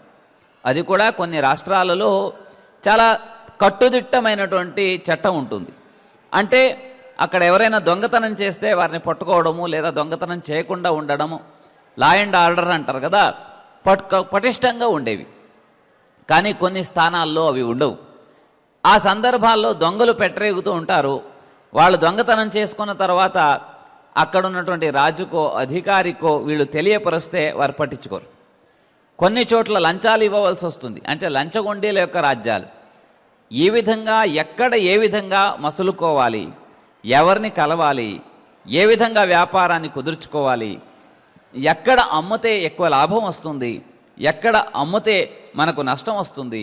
అది కూడా కొన్ని రాష్ట్రాలలో చాలా కట్టుదిట్టమైనటువంటి చట్టం ఉంటుంది అంటే అక్కడ ఎవరైనా దొంగతనం చేస్తే వారిని పట్టుకోవడము లేదా దొంగతనం చేయకుండా ఉండడము లా అండ్ ఆర్డర్ అంటారు కదా పట్టు పటిష్టంగా ఉండేవి కానీ కొన్ని స్థానాల్లో అవి ఉండవు ఆ సందర్భాల్లో దొంగలు పెట్టరేగుతూ ఉంటారు వాళ్ళు దొంగతనం చేసుకున్న తర్వాత అక్కడ ఉన్నటువంటి రాజుకో అధికారికో వీళ్ళు తెలియపరుస్తే వారు పట్టించుకోరు కొన్ని చోట్ల లంచాలు ఇవ్వవలసి వస్తుంది అంటే లంచగొండీల యొక్క రాజ్యాలు ఈ విధంగా ఎక్కడ ఏ విధంగా మసులుకోవాలి ఎవరిని కలవాలి ఏ విధంగా వ్యాపారాన్ని కుదుర్చుకోవాలి ఎక్కడ అమ్మితే ఎక్కువ లాభం వస్తుంది ఎక్కడ అమ్మితే మనకు నష్టం వస్తుంది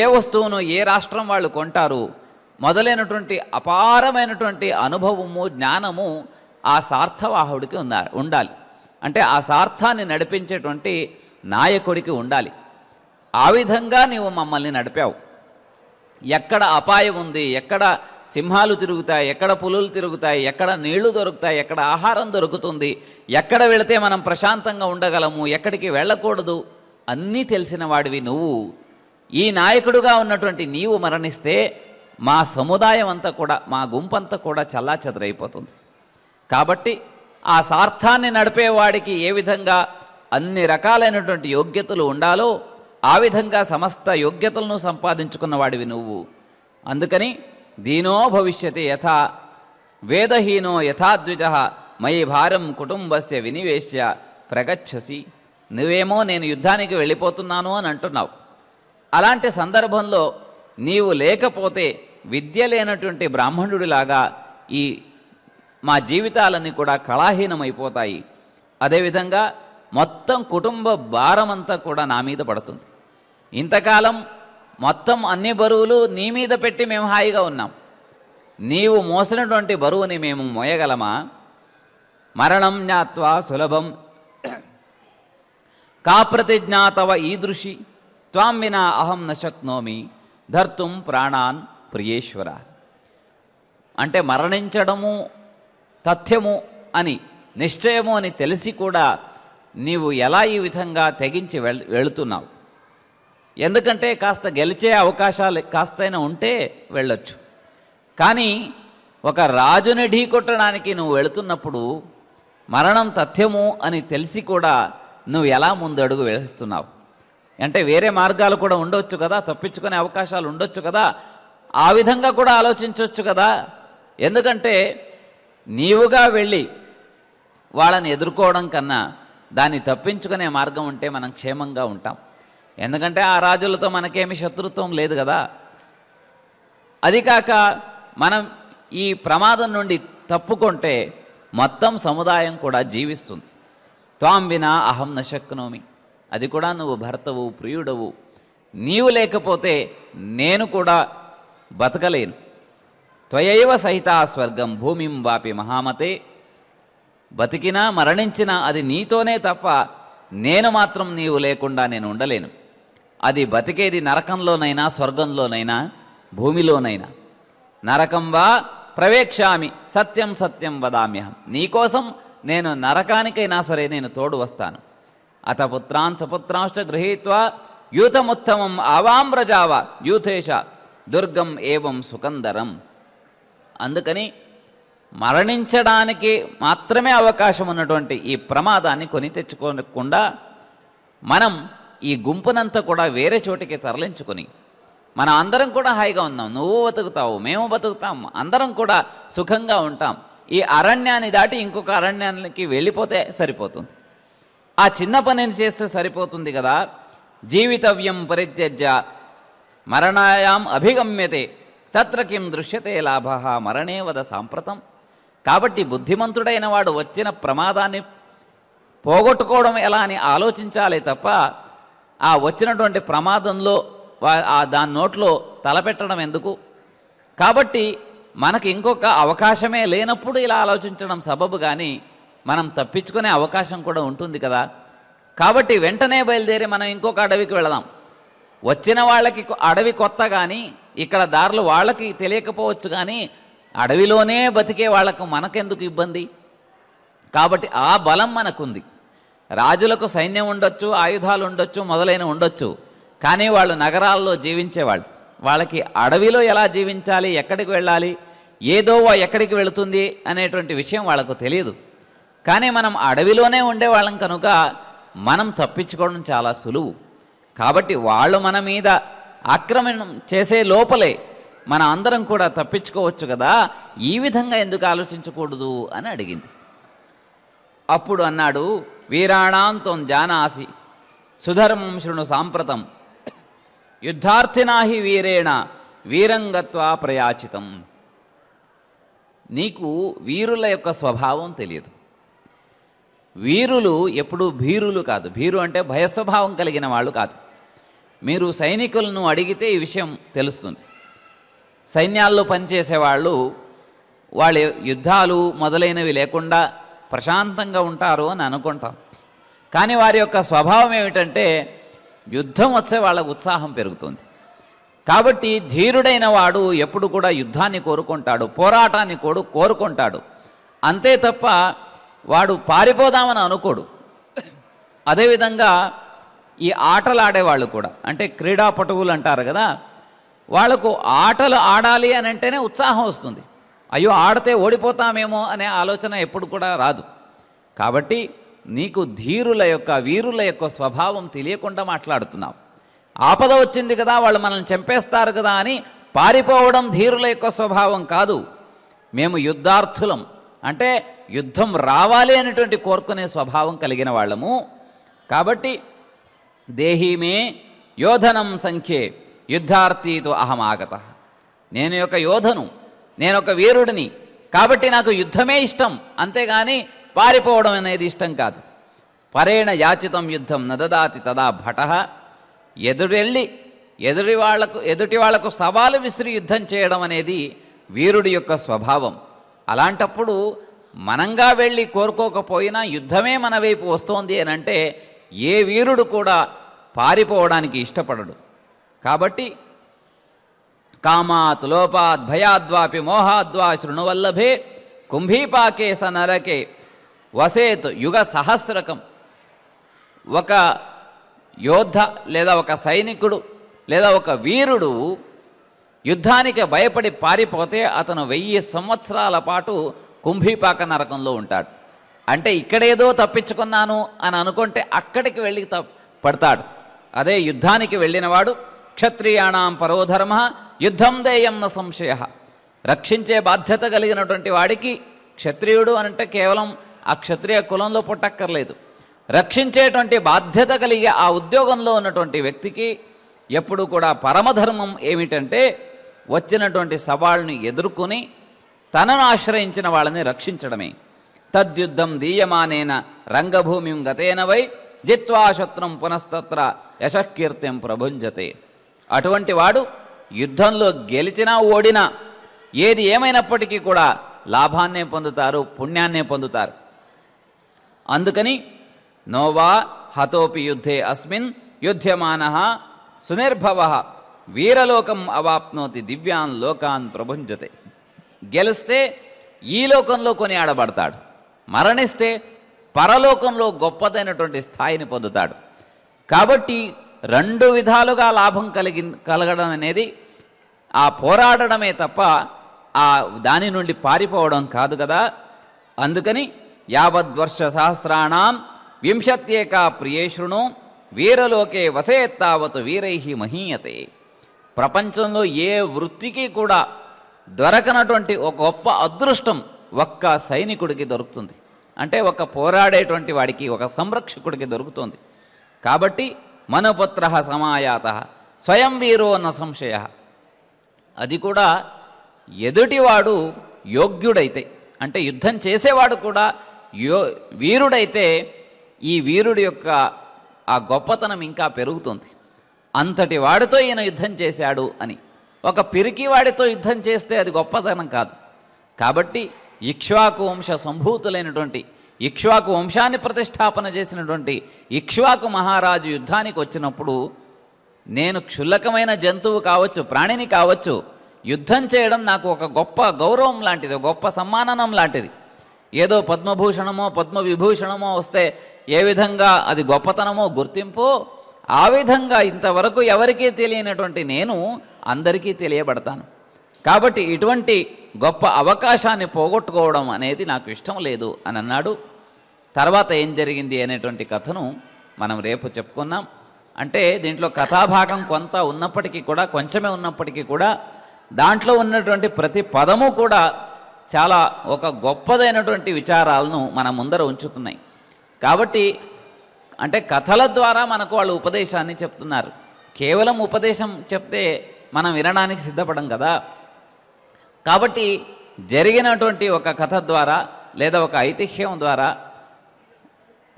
ఏ వస్తువును ఏ రాష్ట్రం వాళ్ళు కొంటారు మొదలైనటువంటి అపారమైనటువంటి అనుభవము జ్ఞానము ఆ సార్థవాహుడికి ఉన్నారు ఉండాలి అంటే ఆ సార్థాన్ని నడిపించేటువంటి నాయకుడికి ఉండాలి ఆ విధంగా నీవు మమ్మల్ని నడిపావు ఎక్కడ అపాయం ఉంది ఎక్కడ సింహాలు తిరుగుతాయి ఎక్కడ పులులు తిరుగుతాయి ఎక్కడ నీళ్లు దొరుకుతాయి ఎక్కడ ఆహారం దొరుకుతుంది ఎక్కడ వెళితే మనం ప్రశాంతంగా ఉండగలము ఎక్కడికి వెళ్ళకూడదు అన్నీ తెలిసిన వాడివి నువ్వు ఈ నాయకుడుగా ఉన్నటువంటి నీవు మరణిస్తే మా సముదాయం అంతా కూడా మా గుంపంతా కూడా చల్లా చెదరైపోతుంది కాబట్టి ఆ సార్థాన్ని నడిపేవాడికి ఏ విధంగా అన్ని రకాలైనటువంటి యోగ్యతలు ఉండాలో ఆ విధంగా సమస్త యోగ్యతలను సంపాదించుకున్నవాడివి నువ్వు అందుకని దీనో భవిష్యతి యథా వేదహీనో యథాద్విజ మయి భారం కుటుంబస్య వినివేశ్య ప్రగచ్చసి నువ్వేమో నేను యుద్ధానికి వెళ్ళిపోతున్నాను అని అంటున్నావు అలాంటి సందర్భంలో నీవు లేకపోతే విద్య లేనటువంటి బ్రాహ్మణుడిలాగా ఈ మా జీవితాలన్నీ కూడా కళాహీనమైపోతాయి అదేవిధంగా మొత్తం కుటుంబ భారమంతా కూడా నా మీద పడుతుంది ఇంతకాలం మొత్తం అన్ని బరువులు నీ మీద పెట్టి మేము హాయిగా ఉన్నాం నీవు మోసినటువంటి బరువుని మేము మోయగలమా మరణం జ్ఞాత్వా సులభం కా తవ ఈదృశి త్వాం వినా అహం నశక్నోమి ధర్తుం ప్రాణాన్ ప్రియేశ్వర అంటే మరణించడము తథ్యము అని నిశ్చయము అని తెలిసి కూడా నీవు ఎలా ఈ విధంగా తెగించి వెళ్ వెళుతున్నావు ఎందుకంటే కాస్త గెలిచే అవకాశాలు కాస్తైనా ఉంటే వెళ్ళొచ్చు కానీ ఒక రాజుని ఢీకొట్టడానికి నువ్వు వెళుతున్నప్పుడు మరణం తథ్యము అని తెలిసి కూడా నువ్వు ఎలా ముందడుగు వేస్తున్నావు అంటే వేరే మార్గాలు కూడా ఉండొచ్చు కదా తప్పించుకునే అవకాశాలు ఉండొచ్చు కదా ఆ విధంగా కూడా ఆలోచించవచ్చు కదా ఎందుకంటే నీవుగా వెళ్ళి వాళ్ళని ఎదుర్కోవడం కన్నా దాన్ని తప్పించుకునే మార్గం ఉంటే మనం క్షేమంగా ఉంటాం ఎందుకంటే ఆ రాజులతో మనకేమి శత్రుత్వం లేదు కదా అది కాక మనం ఈ ప్రమాదం నుండి తప్పుకుంటే మొత్తం సముదాయం కూడా జీవిస్తుంది త్వాం వినా అహం నశక్నోమి అది కూడా నువ్వు భర్తవు ప్రియుడవు నీవు లేకపోతే నేను కూడా బతకలేను త్వయవ సహిత స్వర్గం భూమిం వాపి మహామతే బతికినా మరణించినా అది నీతోనే తప్ప నేను మాత్రం నీవు లేకుండా నేను ఉండలేను అది బతికేది నరకంలోనైనా స్వర్గంలోనైనా భూమిలోనైనా నరకం వా ప్రవేక్షామి సత్యం సత్యం వదామ్యహం నీకోసం నేను నరకానికైనా సరే నేను తోడు వస్తాను అత పుత్రాన్ సపుత్రాంశ్చ గృహీత్వా యూతముత్తమం ఆవాం రజావా యూథేష దుర్గం ఏవం సుకందరం అందుకని మరణించడానికి మాత్రమే అవకాశం ఉన్నటువంటి ఈ ప్రమాదాన్ని కొని తెచ్చుకోకుండా మనం ఈ గుంపునంతా కూడా వేరే చోటికి తరలించుకొని మనం అందరం కూడా హాయిగా ఉందాం నువ్వు బతుకుతావు మేము బతుకుతాం అందరం కూడా సుఖంగా ఉంటాం ఈ అరణ్యాన్ని దాటి ఇంకొక అరణ్యానికి వెళ్ళిపోతే సరిపోతుంది ఆ చిన్న పనిని చేస్తే సరిపోతుంది కదా జీవితవ్యం పరిత్యజ్య మరణాయాం అభిగమ్యతే తత్ర కిం దృశ్యతే లాభ మరణే వద సాంప్రతం కాబట్టి బుద్ధిమంతుడైన వాడు వచ్చిన ప్రమాదాన్ని పోగొట్టుకోవడం ఎలా అని ఆలోచించాలి తప్ప ఆ వచ్చినటువంటి ప్రమాదంలో దాని నోట్లో తలపెట్టడం ఎందుకు కాబట్టి మనకి ఇంకొక అవకాశమే లేనప్పుడు ఇలా ఆలోచించడం సబబు కానీ మనం తప్పించుకునే అవకాశం కూడా ఉంటుంది కదా కాబట్టి వెంటనే బయలుదేరి మనం ఇంకొక అడవికి వెళదాం వచ్చిన వాళ్ళకి అడవి కొత్త కానీ ఇక్కడ దారులు వాళ్ళకి తెలియకపోవచ్చు కానీ అడవిలోనే బతికే వాళ్ళకు మనకెందుకు ఇబ్బంది కాబట్టి ఆ బలం మనకుంది రాజులకు సైన్యం ఉండొచ్చు ఆయుధాలు ఉండొచ్చు మొదలైన ఉండొచ్చు కానీ వాళ్ళు నగరాల్లో జీవించేవాళ్ళు వాళ్ళకి అడవిలో ఎలా జీవించాలి ఎక్కడికి వెళ్ళాలి ఏదో ఎక్కడికి వెళుతుంది అనేటువంటి విషయం వాళ్ళకు తెలియదు కానీ మనం అడవిలోనే ఉండేవాళ్ళం కనుక మనం తప్పించుకోవడం చాలా సులువు కాబట్టి వాళ్ళు మన మీద ఆక్రమణం చేసే లోపలే మన అందరం కూడా తప్పించుకోవచ్చు కదా ఈ విధంగా ఎందుకు ఆలోచించకూడదు అని అడిగింది అప్పుడు అన్నాడు వీరాణాంతం జానాసి సుధర్మం శృణు సాంప్రతం యుద్ధార్థినాహి వీరేణ వీరంగత్వా ప్రయాచితం నీకు వీరుల యొక్క స్వభావం తెలియదు వీరులు ఎప్పుడూ భీరులు కాదు భీరు అంటే భయస్వభావం కలిగిన వాళ్ళు కాదు మీరు సైనికులను అడిగితే ఈ విషయం తెలుస్తుంది సైన్యాల్లో పనిచేసేవాళ్ళు వాళ్ళ యుద్ధాలు మొదలైనవి లేకుండా ప్రశాంతంగా ఉంటారు అని అనుకుంటాం కానీ వారి యొక్క స్వభావం ఏమిటంటే యుద్ధం వచ్చే వాళ్ళ ఉత్సాహం పెరుగుతుంది కాబట్టి ధీరుడైన వాడు ఎప్పుడు కూడా యుద్ధాన్ని కోరుకుంటాడు పోరాటాన్ని కోడు కోరుకుంటాడు అంతే తప్ప వాడు పారిపోదామని అనుకోడు అదేవిధంగా ఈ ఆటలు ఆడేవాళ్ళు కూడా అంటే క్రీడా పటువులు అంటారు కదా వాళ్ళకు ఆటలు ఆడాలి అని అంటేనే ఉత్సాహం వస్తుంది అయ్యో ఆడితే ఓడిపోతామేమో అనే ఆలోచన ఎప్పుడు కూడా రాదు కాబట్టి నీకు ధీరుల యొక్క వీరుల యొక్క స్వభావం తెలియకుండా మాట్లాడుతున్నావు ఆపద వచ్చింది కదా వాళ్ళు మనల్ని చంపేస్తారు కదా అని పారిపోవడం ధీరుల యొక్క స్వభావం కాదు మేము యుద్ధార్థులం అంటే యుద్ధం రావాలి అనేటువంటి కోరుకునే స్వభావం కలిగిన వాళ్ళము కాబట్టి దేహీమే యోధనం సంఖ్యే యుద్ధార్థీతో అహం ఆగత నేను యొక్క యోధను నేను ఒక వీరుడిని కాబట్టి నాకు యుద్ధమే ఇష్టం అంతేగాని పారిపోవడం అనేది ఇష్టం కాదు పరేణ యాచితం యుద్ధం నదదాతి తదా భట ఎదురెళ్ళి ఎదుటి వాళ్లకు ఎదుటి వాళ్లకు సవాలు విసిరి యుద్ధం చేయడం అనేది వీరుడి యొక్క స్వభావం అలాంటప్పుడు మనంగా వెళ్ళి కోరుకోకపోయినా యుద్ధమే మన వైపు వస్తోంది అని అంటే ఏ వీరుడు కూడా పారిపోవడానికి ఇష్టపడడు కాబట్టి కామాత్ లోపాత్ భయాద్వాపి మోహాద్వా శృణువల్లభే కుంభీపాకేశ నరకే వసేత్ యుగ సహస్రకం ఒక యోద్ధ లేదా ఒక సైనికుడు లేదా ఒక వీరుడు యుద్ధానికి భయపడి పారిపోతే అతను వెయ్యి సంవత్సరాల పాటు కుంభీపాక నరకంలో ఉంటాడు అంటే ఇక్కడేదో తప్పించుకున్నాను అని అనుకుంటే అక్కడికి వెళ్ళి పడతాడు అదే యుద్ధానికి వెళ్ళినవాడు క్షత్రియాణం పరోధర్మ యుద్ధం దేయన్న సంశయ రక్షించే బాధ్యత కలిగినటువంటి వాడికి క్షత్రియుడు అనంటే కేవలం ఆ క్షత్రియ కులంలో పుట్టక్కర్లేదు రక్షించేటువంటి బాధ్యత కలిగే ఆ ఉద్యోగంలో ఉన్నటువంటి వ్యక్తికి ఎప్పుడు కూడా పరమధర్మం ఏమిటంటే వచ్చినటువంటి సవాళ్ళని ఎదుర్కొని తనను ఆశ్రయించిన వాళ్ళని రక్షించడమే తద్యుద్ధం దీయమానేన రంగభూమి గతేనవై జిత్వా శత్రం పునస్తత్ర యశకీర్తిం ప్రభుంజతే అటువంటి వాడు యుద్ధంలో గెలిచినా ఓడినా ఏది ఏమైనప్పటికీ కూడా లాభాన్నే పొందుతారు పుణ్యాన్నే పొందుతారు అందుకని నోవా హతోపి యుద్ధే అస్మిన్ యుద్ధమాన సునిర్భవ వీరలోకం అవాప్నోతి దివ్యాన్ లోకాన్ ప్రభుంజతే గెలిస్తే ఈ లోకంలో ఆడబడతాడు మరణిస్తే పరలోకంలో గొప్పదైనటువంటి స్థాయిని పొందుతాడు కాబట్టి రెండు విధాలుగా లాభం కలిగి కలగడం అనేది ఆ పోరాడడమే తప్ప ఆ దాని నుండి పారిపోవడం కాదు కదా అందుకని యావద్వర్ష సహస్రాణం వింశత్యేకా ప్రియేషుణు వీరలోకే వసేత్తావత్ వీరై మహీయతే ప్రపంచంలో ఏ వృత్తికి కూడా దొరకనటువంటి ఒక గొప్ప అదృష్టం ఒక్క సైనికుడికి దొరుకుతుంది అంటే ఒక పోరాడేటువంటి వాడికి ఒక సంరక్షకుడికి దొరుకుతుంది కాబట్టి మనపుత్ర సమాయాత స్వయం వీరో అన్న సంశయ అది కూడా ఎదుటివాడు యోగ్యుడైతే అంటే యుద్ధం చేసేవాడు కూడా యో వీరుడైతే ఈ వీరుడి యొక్క ఆ గొప్పతనం ఇంకా పెరుగుతుంది అంతటి వాడితో ఈయన యుద్ధం చేశాడు అని ఒక పిరికివాడితో యుద్ధం చేస్తే అది గొప్పతనం కాదు కాబట్టి ఇక్ష్వాకు వంశ సంభూతులైనటువంటి ఇక్ష్వాకు వంశాన్ని ప్రతిష్టాపన చేసినటువంటి ఇక్ష్వాకు మహారాజు యుద్ధానికి వచ్చినప్పుడు నేను క్షుల్లకమైన జంతువు కావచ్చు ప్రాణిని కావచ్చు యుద్ధం చేయడం నాకు ఒక గొప్ప గౌరవం లాంటిది గొప్ప సమ్మాననం లాంటిది ఏదో పద్మభూషణమో పద్మ విభూషణమో వస్తే ఏ విధంగా అది గొప్పతనమో గుర్తింపు ఆ విధంగా ఇంతవరకు ఎవరికీ తెలియనటువంటి నేను అందరికీ తెలియబడతాను కాబట్టి ఇటువంటి గొప్ప అవకాశాన్ని పోగొట్టుకోవడం అనేది నాకు ఇష్టం లేదు అని అన్నాడు తర్వాత ఏం జరిగింది అనేటువంటి కథను మనం రేపు చెప్పుకున్నాం అంటే దీంట్లో కథాభాగం కొంత ఉన్నప్పటికీ కూడా కొంచెమే ఉన్నప్పటికీ కూడా దాంట్లో ఉన్నటువంటి ప్రతి పదము కూడా చాలా ఒక గొప్పదైనటువంటి విచారాలను మన ముందర ఉంచుతున్నాయి కాబట్టి అంటే కథల ద్వారా మనకు వాళ్ళు ఉపదేశాన్ని చెప్తున్నారు కేవలం ఉపదేశం చెప్తే మనం వినడానికి సిద్ధపడం కదా కాబట్టి జరిగినటువంటి ఒక కథ ద్వారా లేదా ఒక ఐతిహ్యం ద్వారా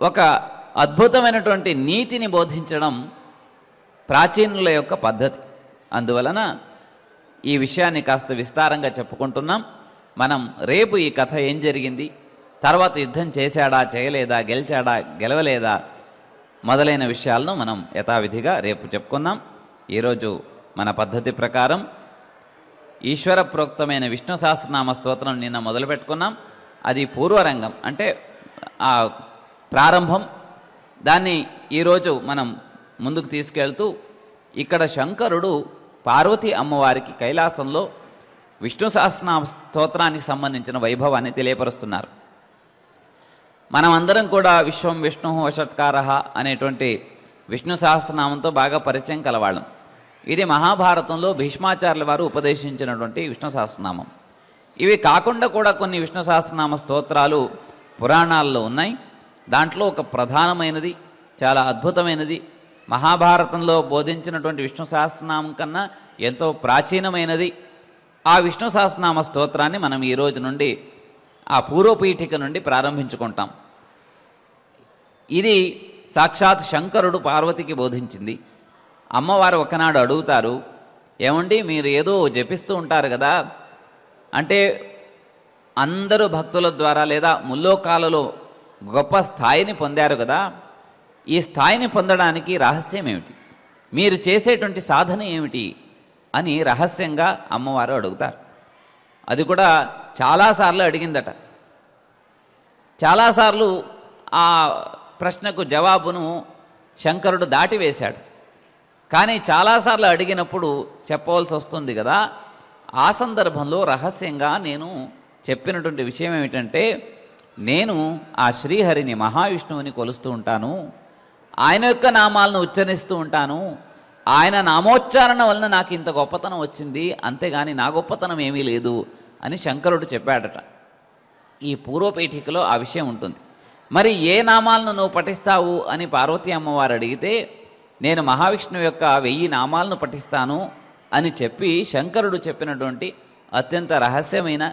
ఒక అద్భుతమైనటువంటి నీతిని బోధించడం ప్రాచీనుల యొక్క పద్ధతి అందువలన ఈ విషయాన్ని కాస్త విస్తారంగా చెప్పుకుంటున్నాం మనం రేపు ఈ కథ ఏం జరిగింది తర్వాత యుద్ధం చేశాడా చేయలేదా గెలిచాడా గెలవలేదా మొదలైన విషయాలను మనం యథావిధిగా రేపు చెప్పుకుందాం ఈరోజు మన పద్ధతి ప్రకారం ఈశ్వర ప్రోక్తమైన విష్ణు సహస్రనామ స్తోత్రం నిన్న మొదలు పెట్టుకున్నాం అది పూర్వరంగం అంటే ఆ ప్రారంభం దాన్ని ఈరోజు మనం ముందుకు తీసుకెళ్తూ ఇక్కడ శంకరుడు పార్వతి అమ్మవారికి కైలాసంలో విష్ణు సహస్రనామ స్తోత్రానికి సంబంధించిన వైభవాన్ని తెలియపరుస్తున్నారు మనమందరం కూడా విశ్వం విష్ణు వషట్కార అనేటువంటి విష్ణు సహస్రనామంతో బాగా పరిచయం కలవాళ్ళం ఇది మహాభారతంలో భీష్మాచార్యుల వారు ఉపదేశించినటువంటి విష్ణు సహస్రనామం ఇవి కాకుండా కూడా కొన్ని విష్ణు సహస్రనామ స్తోత్రాలు పురాణాల్లో ఉన్నాయి దాంట్లో ఒక ప్రధానమైనది చాలా అద్భుతమైనది మహాభారతంలో బోధించినటువంటి విష్ణు సహస్రనామం కన్నా ఎంతో ప్రాచీనమైనది ఆ విష్ణు సహస్రనామ స్తోత్రాన్ని మనం ఈ రోజు నుండి ఆ పూర్వపీఠిక నుండి ప్రారంభించుకుంటాం ఇది సాక్షాత్ శంకరుడు పార్వతికి బోధించింది అమ్మవారు ఒకనాడు అడుగుతారు ఏమండి మీరు ఏదో జపిస్తూ ఉంటారు కదా అంటే అందరూ భక్తుల ద్వారా లేదా ముల్లోకాలలో గొప్ప స్థాయిని పొందారు కదా ఈ స్థాయిని పొందడానికి రహస్యం ఏమిటి మీరు చేసేటువంటి సాధన ఏమిటి అని రహస్యంగా అమ్మవారు అడుగుతారు అది కూడా చాలాసార్లు అడిగిందట చాలాసార్లు ఆ ప్రశ్నకు జవాబును శంకరుడు దాటివేశాడు కానీ చాలాసార్లు అడిగినప్పుడు చెప్పవలసి వస్తుంది కదా ఆ సందర్భంలో రహస్యంగా నేను చెప్పినటువంటి విషయం ఏమిటంటే నేను ఆ శ్రీహరిని మహావిష్ణువుని కొలుస్తూ ఉంటాను ఆయన యొక్క నామాలను ఉచ్చరిస్తూ ఉంటాను ఆయన నామోచ్చారణ వలన నాకు ఇంత గొప్పతనం వచ్చింది అంతేగాని నా గొప్పతనం ఏమీ లేదు అని శంకరుడు చెప్పాడట ఈ పూర్వపీఠికలో ఆ విషయం ఉంటుంది మరి ఏ నామాలను నువ్వు పఠిస్తావు అని పార్వతీ అమ్మవారు అడిగితే నేను మహావిష్ణువు యొక్క వెయ్యి నామాలను పఠిస్తాను అని చెప్పి శంకరుడు చెప్పినటువంటి అత్యంత రహస్యమైన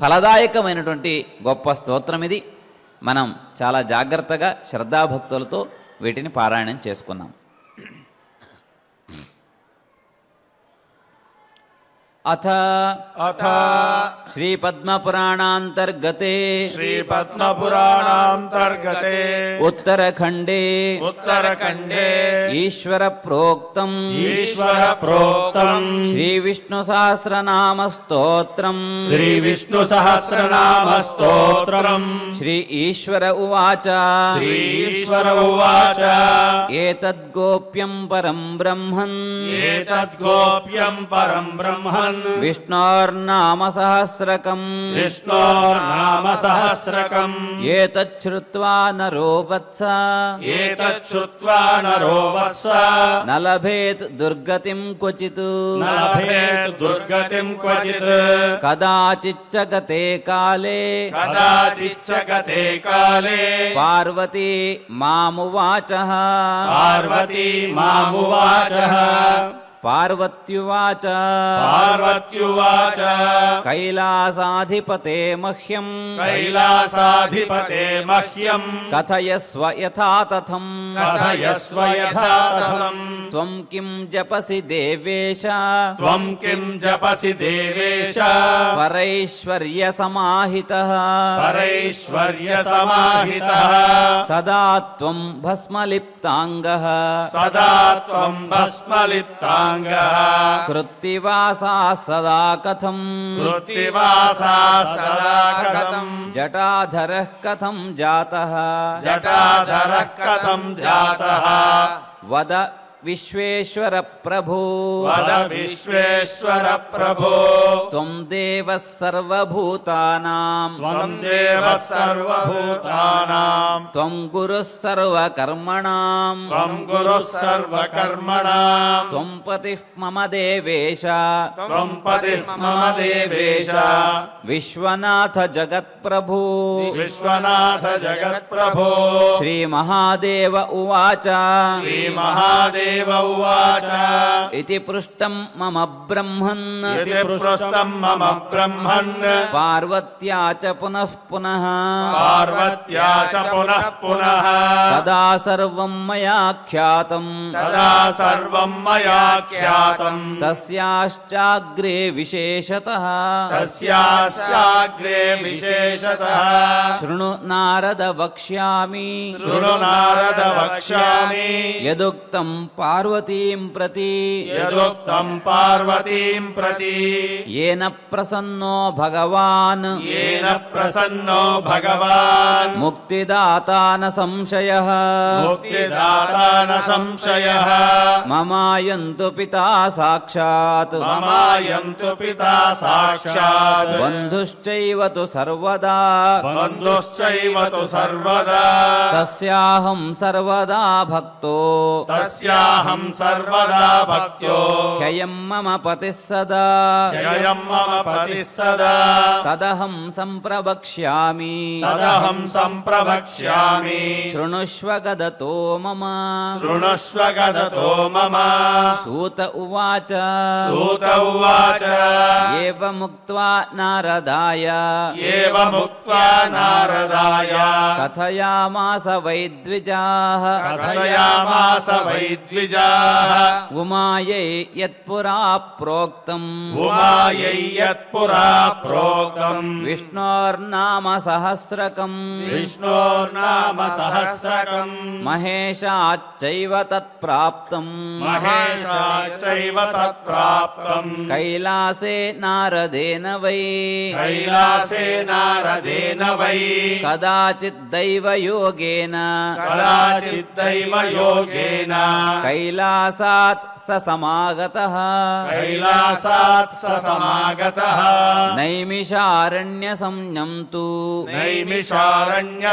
ఫలదాయకమైనటువంటి గొప్ప స్తోత్రం ఇది మనం చాలా జాగ్రత్తగా శ్రద్ధాభక్తులతో వీటిని పారాయణం చేసుకున్నాం अथ अथ श्रीपद्मपुराणान्तर्गते श्रीपद्मपुराणान्तर्गते उत्तरखण्डे उत्तरखण्डे ईश्वरप्रोक्तम् ईश्वरप्रोक्तम् श्रीविष्णुसहस्रनामस्तोत्रम् श्रीविष्णुसहस्रनामस्तोत्रम् श्री ईश्वर उवाच ईश्वर उवाच एतद्गोप्यम् परम् ब्रह्मन् एतद्गोप्यम् परम् ब्रह्मन् विष्णोर्नाम सहस्रकम् विष्णोर्नाम सहस्रकम् एतच्छ्रुत्वा न रो एतच्छ्रुत्वा न न लभेत् दुर्गतिम् क्वचित् न लभेत् दुर्गतिम् क्वचित् कदाचिच्च गते काले कदाचिच्च गते काले पार्वती मामुवाचः पार्वती मामुवाचः पार्वत्युवाच पार्वत्युवाच कैलासाधिपते मह्यम् कैलासाधिपते मह्यम् कथयस्व यथा तथम् कथयस्व यथा त्वं किं जपसि देवेश त्वं किं जपसि देवेश परैश्वर्यसमाहितः परैश्वर्यसमाहितः सदा त्वम् भस्मलिप्ताङ्गः सदा त्वम् भस्मलिप्ता कृत्तिवासा सदा कथम् कृत्तिवासा सदा जटाधरः कथम् जातः जटाधरः कथम् जातः वद विश्वेश्वर प्रभो विश्वेश्वरप्रभो त्वं देवः सर्वभूतानाम् त्वं देवः सर्वभूतानाम् त्वं गुरुः सर्वकर्मणाम् त्वं गुरुः सर्वकर्मणां त्वं पतिः मम देवेश त्वं पतिः मम देवेश विश्वनाथ जगत्प्रभो विश्वनाथ जगत्प्रभो श्रीमहादेव श्री महादेव उवाच श्री देव उवाच इति पृष्टम् मम ब्रह्मन् पृष्टम् मम ब्रह्मन् पार्वत्या च पुनः पुनः पार्वत्या च पुनः पुनः तदा सर्वम् मया ख्यातम् तदा सर्वम् मया ख्यातम् तस्याश्चाग्रे विशेषतः तस्याश्चाग्रे विशेषतः शृणु नारद वक्ष्यामि शृणु नारद वक्ष्यामि यदुक्तम् पार्वतीम् प्रति यदुक्तम् पार्वतीम् प्रति येन प्रसन्नो भगवान् येन प्रसन्नो भगवान् मुक्तिदाता न संशयः मुक्तिदाता न संशयः ममायन्तु पिता साक्षात् ममायन्तु पिता साक्षात् बन्धुश्चैव तु सर्वदा बन्धुश्चैव तु सर्वदा तस्याहम् सर्वदा भक्तो तस्या अहं सर्वदा भक्त्यो ह्ययम् मम पतिः सदा ह्ययम् मम पतिस्सदा तदहं सम्प्रवक्ष्यामि तदहम् सम्प्रवक्ष्यामि शृणुष्व गदतो मम शृणुष्व गदतो मम सूत उवाच सूत उवाच एवमुक्त्वा नारदाय एवमुक्त्वा नारदाय कथयामास वैद्विजाः कथयामास वैद्वि द्विजाः उमायै यत्पुरा प्रोक्तम् उमायै यत्पुरा प्रोक्तम् विष्णोर्नाम सहस्रकम् विष्णोर्नाम सहस्रकम् महेशाच्चैव तत्प्राप्तम् महेशाच्चैव तत्प्राप्तम् कैलासे नारदेन वै कैलासे नारदेन वै कदाचिद्दैवयोगेन कदाचिद्दैवयोगेन कैलासात् स समागतः कैलासात् स समागतः नैमिषारण्य तु नैमिषारण्य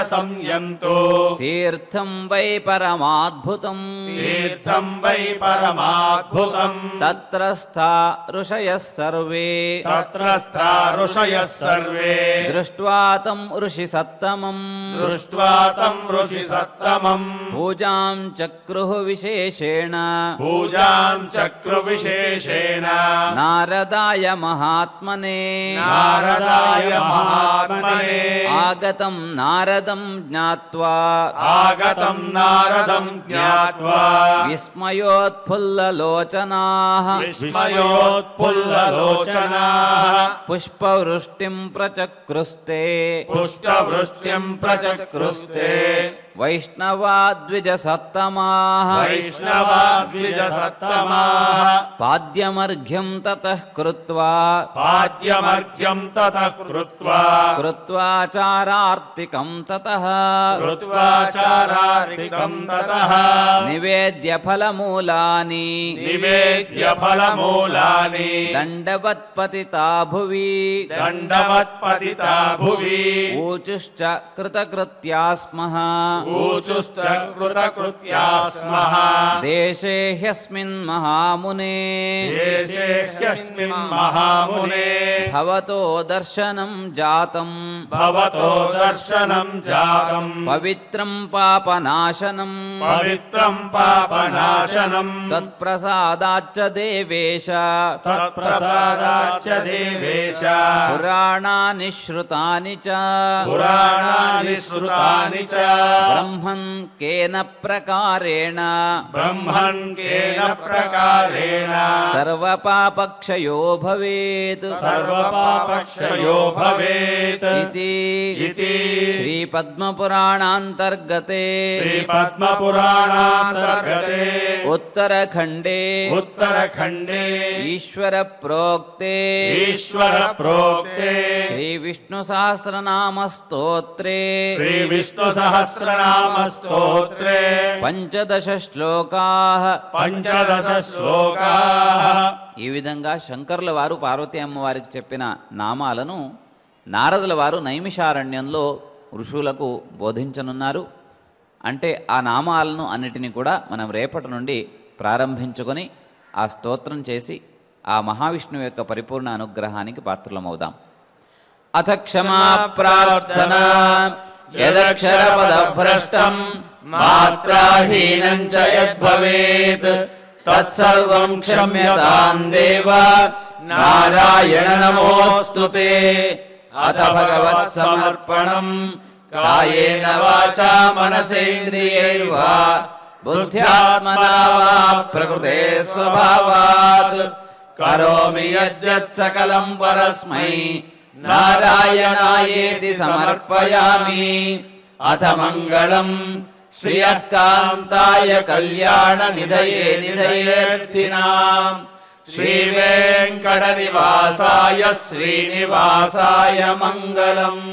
तु तीर्थम् वै परमाद्भुतम् तीर्थम् वै परमाद्भुतम् तत्रस्था ऋषयः सर्वे तत्रस्था ऋषयः सर्वे दृष्ट्वा तम् ऋषि दृष्ट्वा तम् ऋषिसत्तमम् पूजां चक्रुः विशेष चक्रुविशेषेण नारदाय महात्मने नारदाय महात्मने आगतम् नारदम् ज्ञात्वा आगतम् नारदम् ज्ञात्वा विस्मयोत्फुल्लोचनाः विस्मयोत्फुल्ललोचनाः पुष्पवृष्टिम् प्रचकृस्ते पुष्पवृष्टिम् प्रचकृस्ते वैष्णवाद्विजसत्तमाः वैष्णवाद्विजसत्तमाः पाद्यमर्घ्यम् ततः कृत्वा पाद्यमर्घ्यम् ततः कृत्वा कृत्वाचारार्तिकम् ततः कृत्वाचारार्तिकम् ततः निवेद्यफलमूलानि निवेद्यफलमूलानि दण्डवत्पतिता भुवि दण्डवत्पतिता भुवि ऊचुश्च कृतकृत्या स्मः चुस्तकृत्या स्मः देशे ह्यस्मिन् महामुने देशे ह्यस्मिन् महामुने भवतो दर्शनम् जातम् भवतो दर्शनम् जातम् पवित्रम् पापनाशनम् पवित्रम् पापनाशनम् तत्प्रसादाच्च देवेश तत्प्रसादाच्च देवेश पुराणानि श्रुतानि च पुराणानि श्रुतानि च ब्रह्मन् केन प्रकारेण ब्रह्मन् केन प्रकारेण सर्वपापक्षयो भवेत् सर्वपापक्षयो भवेत् इति श्रीपद्मपुराणान्तर्गते श्री उत्तरखण्डे उत्तरखण्डे ईश्वर प्रोक्ते ईश्वर प्रोक्ते श्रीविष्णुसहस्रनामस्तोत्रे श्रीविष्णुसहस्र नामस्तोत्रे పంచదశ శ్లోకా పంచదశ శ్లోకా ఈ విధంగా శంకర్ల వారు పార్వతీ అమ్మవారికి చెప్పిన నామాలను నారదుల వారు నైమిషారణ్యంలో ఋషులకు బోధించనున్నారు అంటే ఆ నామాలను అన్నిటినీ కూడా మనం రేపటి నుండి ప్రారంభించుకొని ఆ స్తోత్రం చేసి ఆ మహావిష్ణువు యొక్క పరిపూర్ణ అనుగ్రహానికి పాత్రలమవుదాం అథ క్షమా ప్రార్థనా यदक्षरपदभ्रष्टम् मात्राहीनम् च यद्भवेत् तत्सर्वम् क्षम्यताम् देव नारायण नमोऽस्तु ते अथ भगवत्समर्पणम् कायेन वाचा मनसेन्द्रियैर्वा बुद्ध्यात्मना वा प्रकृते स्वभावात् करोमि यद्यत् सकलम् वरस्मै नारायणायेति समर्पयामि अथ मङ्गलम् श्रियत्कान्ताय कल्याणनिधये निधयेतिनाम् श्रीवेङ्कटनिवासाय श्रीनिवासाय मङ्गलम्